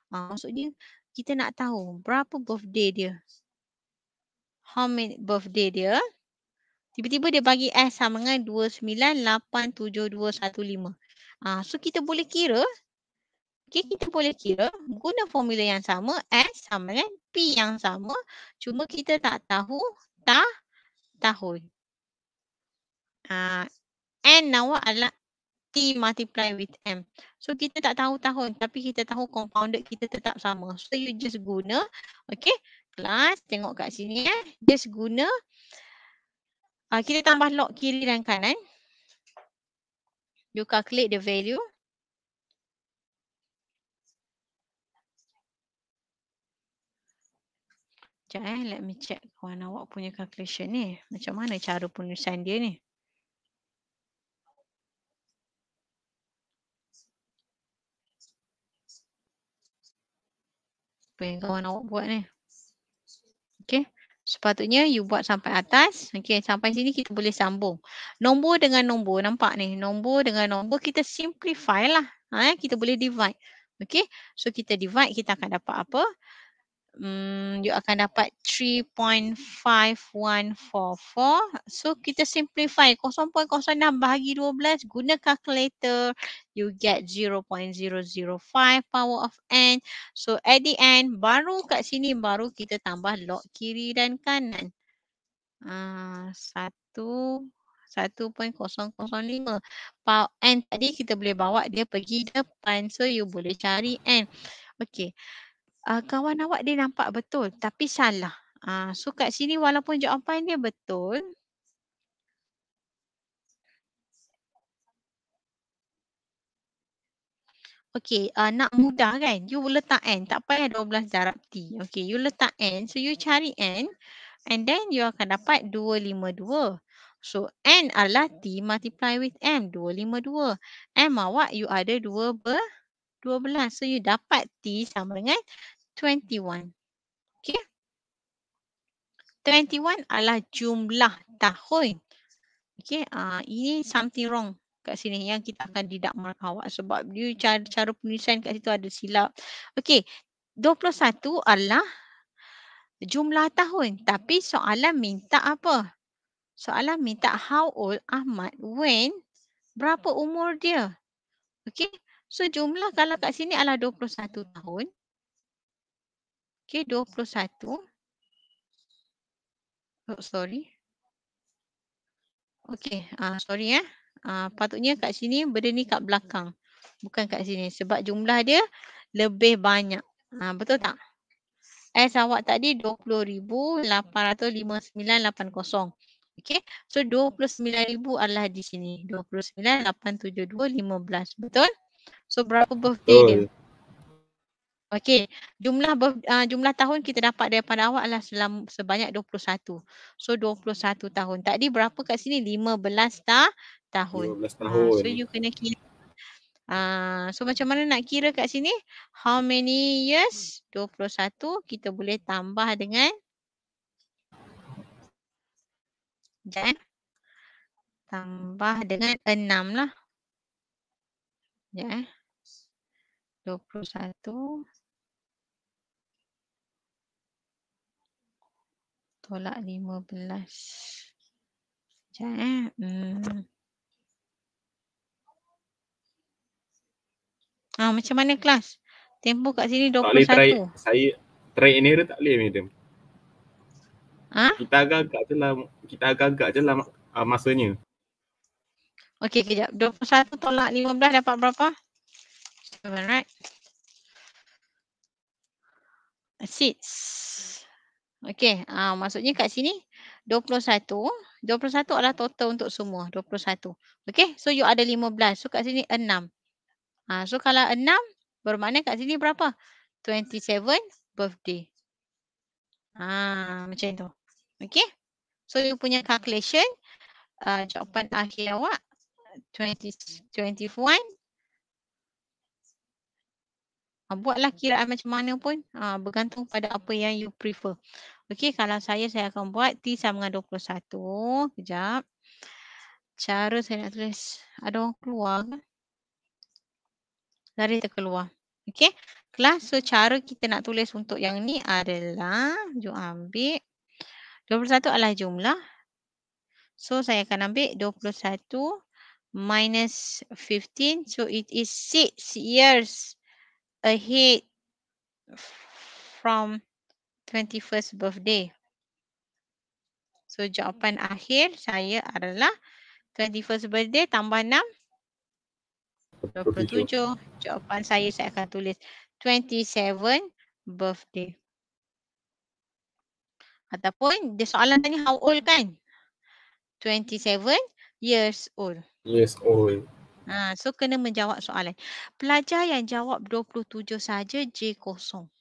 Ah, ha, maksudnya kita nak tahu berapa birthday dia. How many birthday dia? Tiba-tiba dia bagi S sama dengan 2987215. Uh, so kita boleh kira, okay, kita boleh kira guna formula yang sama S sama dengan P yang sama. Cuma kita tak tahu ta tahun. Uh, N nawa adalah T multiply with M. So kita tak tahu tahun tapi kita tahu compounded kita tetap sama. So you just guna, okay. Kelas tengok kat sini eh. Just guna uh, kita tambah log kiri dan kanan. You calculate the value. Sekejap eh, let me check kawan awak punya calculation ni. Macam mana cara penulisan dia ni. Apa yang kawan awak buat ni. Okay. Sepatutnya you buat sampai atas. Okay sampai sini kita boleh sambung. Nombor dengan nombor nampak ni. Nombor dengan nombor kita simplify lah. Ha, kita boleh divide. Okay so kita divide kita akan dapat apa? um, you akan dapat 3.5144. So kita simplify 0.06 bahagi 12 guna calculator you get 0.005 power of n. So at the end baru kat sini baru kita tambah log kiri dan kanan. Uh, 1 1.005 power n tadi kita boleh bawa dia pergi depan so you boleh cari n. Okay uh, kawan awak dia nampak betul tapi salah. Uh, so kat sini walaupun jawapan dia betul. Okay uh, nak mudah kan you letak N tak payah 12 darab T. Okay you letak N so you cari N and then you akan dapat 252. So N adalah T multiply with M 252. M awak you ada 2 ber 12. So you dapat T sama dengan 21. Okay. 21 adalah jumlah tahun. Okay. Uh, ah, ini something wrong kat sini yang kita akan didak markah awak sebab dia cara, cara penulisan kat situ ada silap. Okay. 21 adalah jumlah tahun. Tapi soalan minta apa? Soalan minta how old Ahmad when berapa umur dia? Okay. So jumlah kalau kat sini adalah 21 tahun. Okay 21. Oh, sorry. Okay uh, sorry eh. Uh, patutnya kat sini benda ni kat belakang. Bukan kat sini sebab jumlah dia lebih banyak. Uh, betul tak? S awak tadi 20,859,80. Okay. So 29,000 adalah di sini. 29,872,15. Betul? So berapa birthday oh. dia? Okey, jumlah ber, uh, ah, jumlah tahun kita dapat daripada awak adalah selam, sebanyak 21. So 21 tahun. Tadi berapa kat sini? 15 ta tahun. 15 ah, tahun. Uh, so you kena kira. Uh, so macam mana nak kira kat sini? How many years? 21 kita boleh tambah dengan Jangan. Eh. Tambah dengan 6 lah. Ya. Eh. 21 tolak lima belas. Ya. Eh. Hmm. Ah macam mana kelas? Tempoh kat sini dua 21. Try, saya try ini error tak boleh madam. Ha? Ah? Kita agak-agak je lah. Kita agak-agak je lah uh, masanya. Okey, kejap. 21 tolak 15 dapat berapa? 7, right? 6. Okey, uh, maksudnya kat sini 21. 21 adalah total untuk semua. 21. Okey, so you ada 15. So kat sini 6. Uh, ah, so kalau 6, bermakna kat sini berapa? 27 birthday. Ah, uh, macam tu. Okey. So you punya calculation, uh, jawapan akhir awak 2021. Uh, ah, buatlah kiraan macam mana pun uh, bergantung pada apa yang you prefer. Okey, kalau saya, saya akan buat T sama dengan 21. Kejap. Cara saya nak tulis. Ada orang keluar kan? Dari terkeluar. Okey. Kelas, so cara kita nak tulis untuk yang ni adalah jom ambil. 21 adalah jumlah. So, saya akan ambil 21 minus 15. So it is six years ahead from 21st birthday. So jawapan hmm. akhir saya adalah 21st birthday tambah 6. 27. Jawapan saya saya akan tulis 27 birthday. Ataupun dia soalan tanya how old kan? 27 years old. Yes, old. Ha, so kena menjawab soalan. Pelajar yang jawab 27 saja J kosong.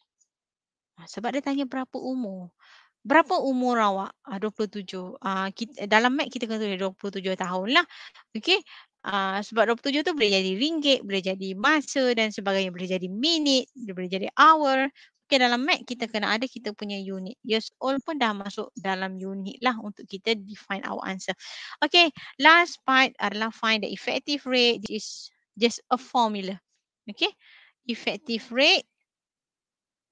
Ha, sebab dia tanya berapa umur. Berapa umur awak? Ha, 27. Ha, kita, dalam mat kita kena tulis 27 tahun lah. Okay. Ha, sebab 27 tu boleh jadi ringgit, boleh jadi masa dan sebagainya. Boleh jadi minit, boleh jadi hour. Okay, dalam Mac kita kena ada kita punya unit. Years old pun dah masuk dalam unit lah untuk kita define our answer. Okay, last part adalah find the effective rate. This is just a formula. Okay, effective rate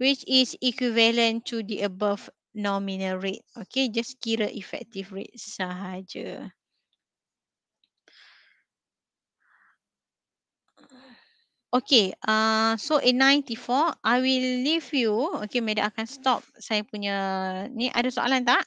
which is equivalent to the above nominal rate. Okay, just kira effective rate sahaja. Okay, uh, so in 94, I will leave you. Okay, Medha akan stop saya punya. Ni ada soalan tak?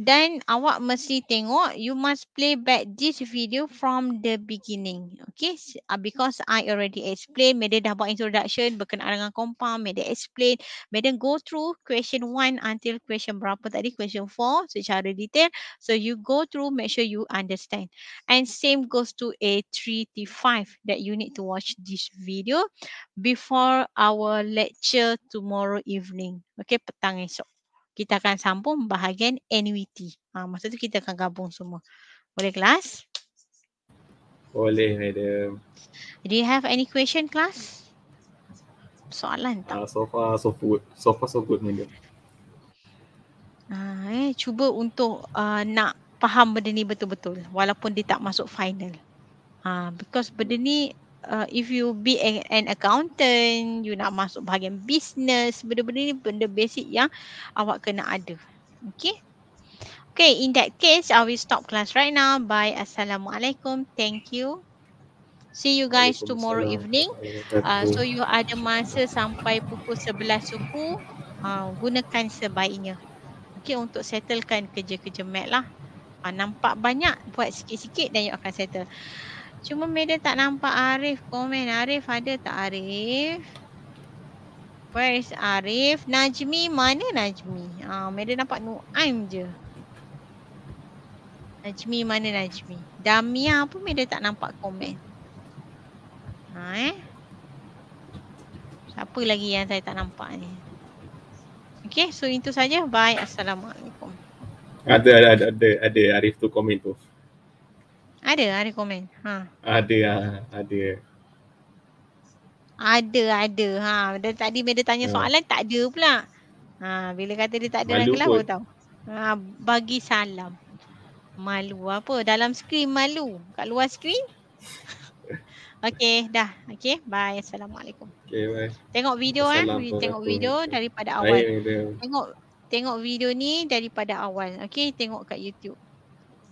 Dan awak mesti tengok, you must play back this video from the beginning. Okay, uh, because I already explain, Madam dah buat introduction berkenaan dengan compound, Madam explain, Madam go through question 1 until question berapa tadi, question 4 secara detail. So you go through, make sure you understand. And same goes to A3 T5 that you need to watch this video before our lecture tomorrow evening. Okay, petang esok kita akan sambung bahagian annuity. Ha, masa tu kita akan gabung semua. Boleh kelas? Boleh madam. Do you have any question class? Soalan tak? Uh, so far so good. So far so good madam. Ah, eh, cuba untuk uh, nak faham benda ni betul-betul walaupun dia tak masuk final. Ah, because benda ni uh, if you be an, an accountant, you nak masuk bahagian business, benda-benda ni benda basic yang awak kena ada. Okay. Okay, in that case, I will stop class right now. Bye. Assalamualaikum. Thank you. See you guys tomorrow evening. Uh, so you ada masa sampai pukul 11 suku. Uh, gunakan sebaiknya. Okay, untuk settlekan kerja-kerja mat lah. Uh, nampak banyak, buat sikit-sikit dan you akan settle. Cuma Madam tak nampak Arif komen. Arif ada tak Arif? Where is Arif? Najmi mana Najmi? Ah, Madam nampak Nuaim je. Najmi mana Najmi? Damia apa Madam tak nampak komen. Ha eh? Siapa lagi yang saya tak nampak ni? Okay, so itu saja. Bye. Assalamualaikum. Ada, ada, ada. Ada Arif tu komen tu. Ada, ada komen. Ha. Ada ah, ada. Ada, ada. Ha, dan tadi bila tanya ha. soalan tak ada pula. Ha, bila kata dia tak ada dalam kelas pun. tahu. Ha, bagi salam. Malu apa? Dalam skrin malu. Kat luar skrin? Okay, dah. okay, bye. Assalamualaikum. Okay bye. Tengok video kan? Eh. Tengok video daripada awal. tengok tengok video ni daripada awal. okay? tengok kat YouTube.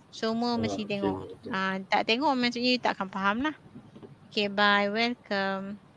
Semua ha, mesti tengok. Ah, ha, tak tengok maksudnya tak akan faham lah. Okay, bye. Welcome.